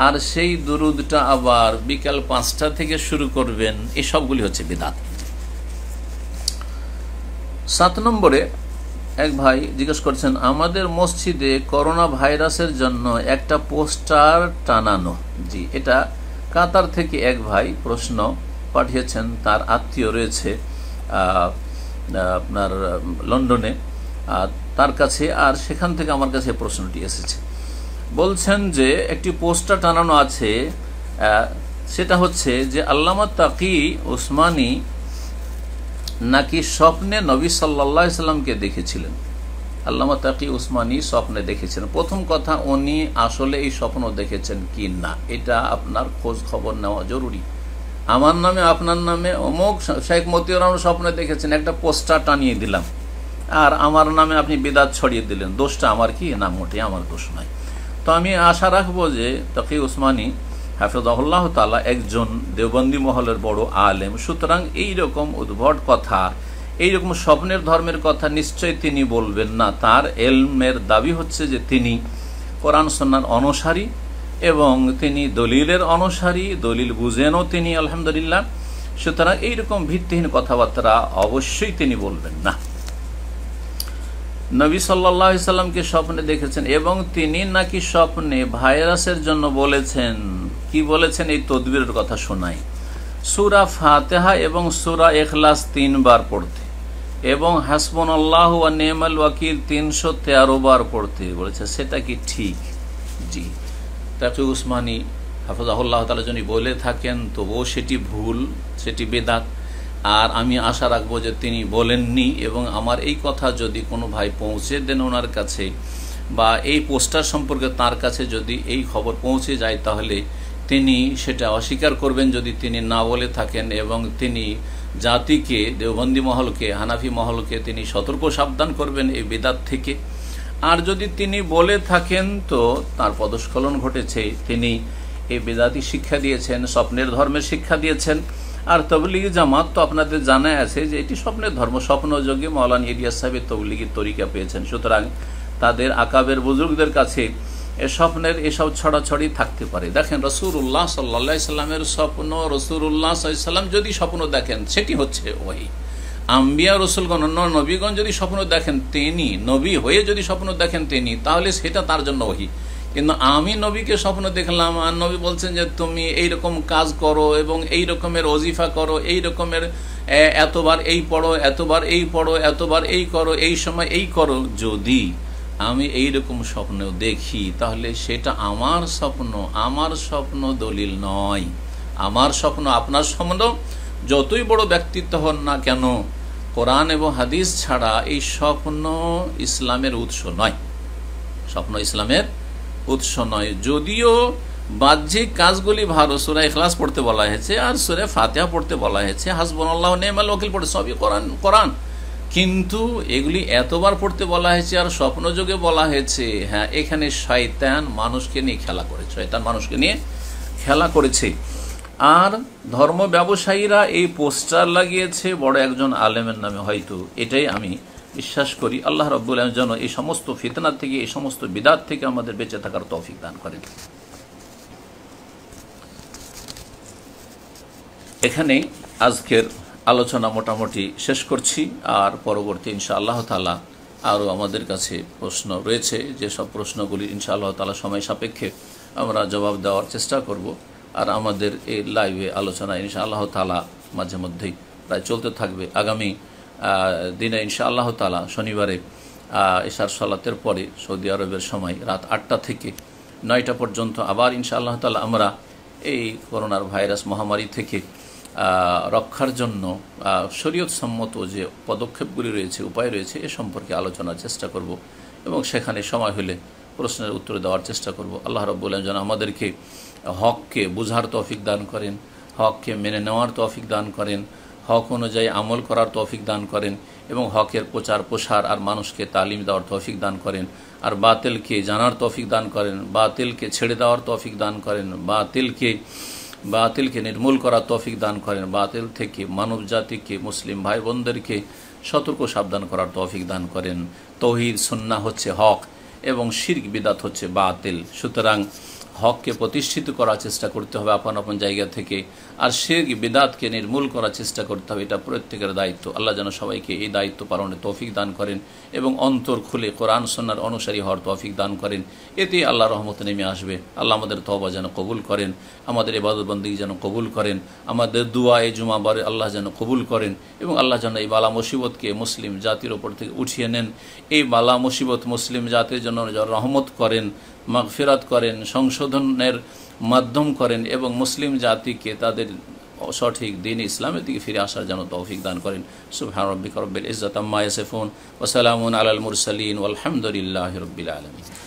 আর সেই দরুদটা আবার বিকাল পাঁচটা থেকে শুরু করবেন এসবগুলি হচ্ছে বিদাত সাত নম্বরে এক ভাই জিজ্ঞেস করছেন আমাদের মসজিদে করোনা ভাইরাসের জন্য একটা পোস্টার টানানো জি এটা কাতার থেকে এক ভাই প্রশ্ন পাঠিয়েছেন তার আত্মীয় রয়েছে আপনার লন্ডনে আর তার কাছে আর সেখান থেকে আমার কাছে প্রশ্নটি এসেছে বলছেন যে একটি পোস্টার টানানো আছে সেটা হচ্ছে যে আল্লামা তাকি ওসমানী নাকি স্বপ্নে নবী সাল্লা ইসলামকে দেখেছিলেন আল্লামা তাকি উসমানী স্বপ্নে দেখেছিলেন প্রথম কথা উনি আসলে এই স্বপ্ন দেখেছেন কি না এটা আপনার খোঁজ খবর নেওয়া জরুরি আমার নামে আপনার নামে অমুক শেখ মতিউর রহমান স্বপ্নে দেখেছেন একটা পোস্টার টানিয়ে দিলাম আর আমার নামে আপনি বিদাত ছড়িয়ে দিলেন দোষটা আমার কি না মোটে আমার দোষ নয় তো আমি আশা রাখবো যে তাকি উসমানী হাফেজাহুল্লাহ তালা একজন দেওবন্দী মহলের বড় আলেম সুতরাং এই রকম উদ্ভট কথা এই রকম স্বপ্নের ধর্মের কথা নিশ্চয় তিনি বলবেন না তার এলমের দাবি হচ্ছে যে তিনি কোরআন সন্ন্যার অনুসারী এবং তিনি দলিলের অনুসারী দলিল বুঝেনও তিনি আলহামদুলিল্লাহ সুতরাং এইরকম ভিত্তিহীন কথাবার্তা অবশ্যই তিনি বলবেন না নবী সাল্লাহ সাল্লামকে স্বপ্নে দেখেছেন এবং তিনি নাকি স্বপ্নে ভাইরাসের জন্য বলেছেন কি বলেছেন এই তদবিরের কথা শোনাই সুরা ফাতেহা এবং সুরা এখলাস তিনবার পড়তে এবং হাসবন আল্লাহ নেমাল ওয়াকিল তিনশো তেরো বার পড়তে বলেছে সেটা কি ঠিক জি তাকে উসমানী হাফজাহুল্লাহ তালা যিনি বলে থাকেন তবুও সেটি ভুল সেটি বেদাত আর আমি আশা রাখবো যে তিনি বলেননি এবং আমার এই কথা যদি কোনো ভাই পৌঁছে দেন ওনার কাছে বা এই পোস্টার সম্পর্কে তার কাছে যদি এই খবর পৌঁছে যায় তাহলে তিনি সেটা অস্বীকার করবেন যদি তিনি না বলে থাকেন এবং তিনি জাতিকে দেওবন্দি মহলকে হানাফি মহলকে তিনি সতর্ক সাবধান করবেন এই বেদাত থেকে আর যদি তিনি বলে থাকেন তো তার পদস্খলন ঘটেছে তিনি এই বেদাতি শিক্ষা দিয়েছেন স্বপ্নের ধর্মের শিক্ষা দিয়েছেন আর তবলিগি জামাত তো আপনাদের জানা আছে যে এটি স্বপ্নের ধর্ম স্বপ্নযোগে মৌলান ইলিয়াস সাহেবের তবলিগির তরিকা পেয়েছেন সুতরাং তাদের আকাবের বুজুর্গদের কাছে এ স্বপ্নের এসব ছড়াছড়ি থাকতে পারে দেখেন রসুরুল্লাহ সাল্লা সাল্লামের স্বপ্ন রসুরুল্লাহ সাল্লাম যদি স্বপ্ন দেখেন সেটি হচ্ছে ওই আম্বিয়া রসুলগণ অন্য নবীগণ যদি স্বপ্ন দেখেন তিনি নবী হয়ে যদি স্বপ্ন দেখেন তিনি তাহলে সেটা তার জন্য ওহি কিন্তু আমি নবীকে স্বপ্ন দেখলাম আর নবী বলছেন যে তুমি এই রকম কাজ করো এবং এই রকমের অজিফা করো এই রকমের এতবার এই পড়ো এতবার এই পড়ো এতবার এই করো এই সময় এই করো যদি আমি এই রকম স্বপ্ন দেখি তাহলে সেটা আমার স্বপ্ন আমার স্বপ্ন দলিল নয় আমার স্বপ্ন আপনার স্বপ্ন যতই বড় ব্যক্তিত্ব হন না কেন কোরআন এবং হাদিস ছাড়া এই স্বপ্ন ইসলামের উৎস নয় স্বপ্ন ইসলামের উৎস নয় যদিও বাহ্যিক কাজগুলি ভালো সুরা এখলাস পড়তে বলা হয়েছে আর সুরে ফাতেহা পড়তে বলা হয়েছে হাসবন আল্লাহ নেমাল ওকিল পড়ে সবই কোরআন কোরআন কিন্তু এগুলি এতবার পড়তে বলা হয়েছে আর স্বপ্নযোগে বলা হয়েছে হ্যাঁ এখানে শয়তান মানুষকে নিয়ে খেলা করে শয়তান মানুষকে নিয়ে খেলা করেছে আর ধর্ম ব্যবসায়ীরা এই পোস্টার লাগিয়েছে বড় একজন আলেমের নামে হয়তো এটাই আমি বিশ্বাস করি আল্লাহ রব্বুল যেন এই সমস্ত ফিতনা থেকে এই সমস্ত বিদাত থেকে আমাদের বেঁচে থাকার তৌফিক দান করেন এখানে আজকের আলোচনা মোটামুটি শেষ করছি আর পরবর্তী ইনশা আল্লাহ তালা আরও আমাদের কাছে প্রশ্ন রয়েছে যেসব প্রশ্নগুলি ইনশা আল্লাহ তালা সময় সাপেক্ষে আমরা জবাব দেওয়ার চেষ্টা করব আর আমাদের এই লাইভে আলোচনা ইনশা আল্লাহ তালা মাঝে মধ্যেই প্রায় চলতে থাকবে আগামী দিনে ইনশা আল্লাহ তালা শনিবারে ইশার সালাতের পরে সৌদি আরবের সময় রাত আটটা থেকে নয়টা পর্যন্ত আবার ইনশা আল্লাহ তালা আমরা এই করোনার ভাইরাস মহামারী থেকে রক্ষার জন্য শরীয়ত সম্মত যে পদক্ষেপগুলি রয়েছে উপায় রয়েছে এ সম্পর্কে আলোচনার চেষ্টা করব এবং সেখানে সময় হলে প্রশ্নের উত্তর দেওয়ার চেষ্টা করব আল্লাহ বলেন যেন আমাদেরকে হককে বোঝার তৌফিক দান করেন হককে মেনে নেওয়ার তৌফিক দান করেন হক অনুযায়ী আমল করার তৌফিক দান করেন এবং হকের প্রচার প্রসার আর মানুষকে তালিম দেওয়ার তৌফিক দান করেন আর বাতিলকে জানার তৌফিক দান করেন বাতিলকে ছেড়ে দেওয়ার তৌফিক দান করেন বাতিলকে বাতিলকে নির্মূল করার তৌফিক দান করেন বাতিল থেকে মানব জাতিকে মুসলিম ভাই বোনদেরকে সতর্ক সাবধান করার তৌফিক দান করেন তহির সন্না হচ্ছে হক এবং শির্ক বিদাত হচ্ছে বাতিল সুতরাং হককে প্রতিষ্ঠিত করার চেষ্টা করতে হবে আপন আপন জায়গা থেকে আর সে বেদাতকে নির্মূল করার চেষ্টা করতে হবে এটা প্রত্যেকের দায়িত্ব আল্লাহ যেন সবাইকে এই দায়িত্ব পালনে তৌফিক দান করেন এবং অন্তর খুলে কোরআন সন্ন্যার অনুসারী হওয়ার তৌফিক দান করেন এতেই আল্লাহ রহমত নেমে আসবে আল্লাহ আমাদের তবা যেন কবুল করেন আমাদের এবাদতবন্দি যেন কবুল করেন আমাদের দুয়া এ জুমাবারে আল্লাহ যেন কবুল করেন এবং আল্লাহ যেন এই বালা মুসিবতকে মুসলিম জাতির ওপর থেকে উঠিয়ে নেন এই বালা মুসিবত মুসলিম জাতির জন্য রহমত করেন মাগফিরাত করেন সংশোধনের মাধ্যম করেন এবং মুসলিম জাতিকে তাদের সঠিক দিন ইসলামের দিকে ফিরে আসার জন্য তৌফিক দান করেন সুবহান রব্বিক রব্বিল ইজ্জত আম্মা ইয়াসিফুন ওয়া সালামুন আলাল মুরসালিন ওয়াল হামদুলিল্লাহি রব্বিল আলামিন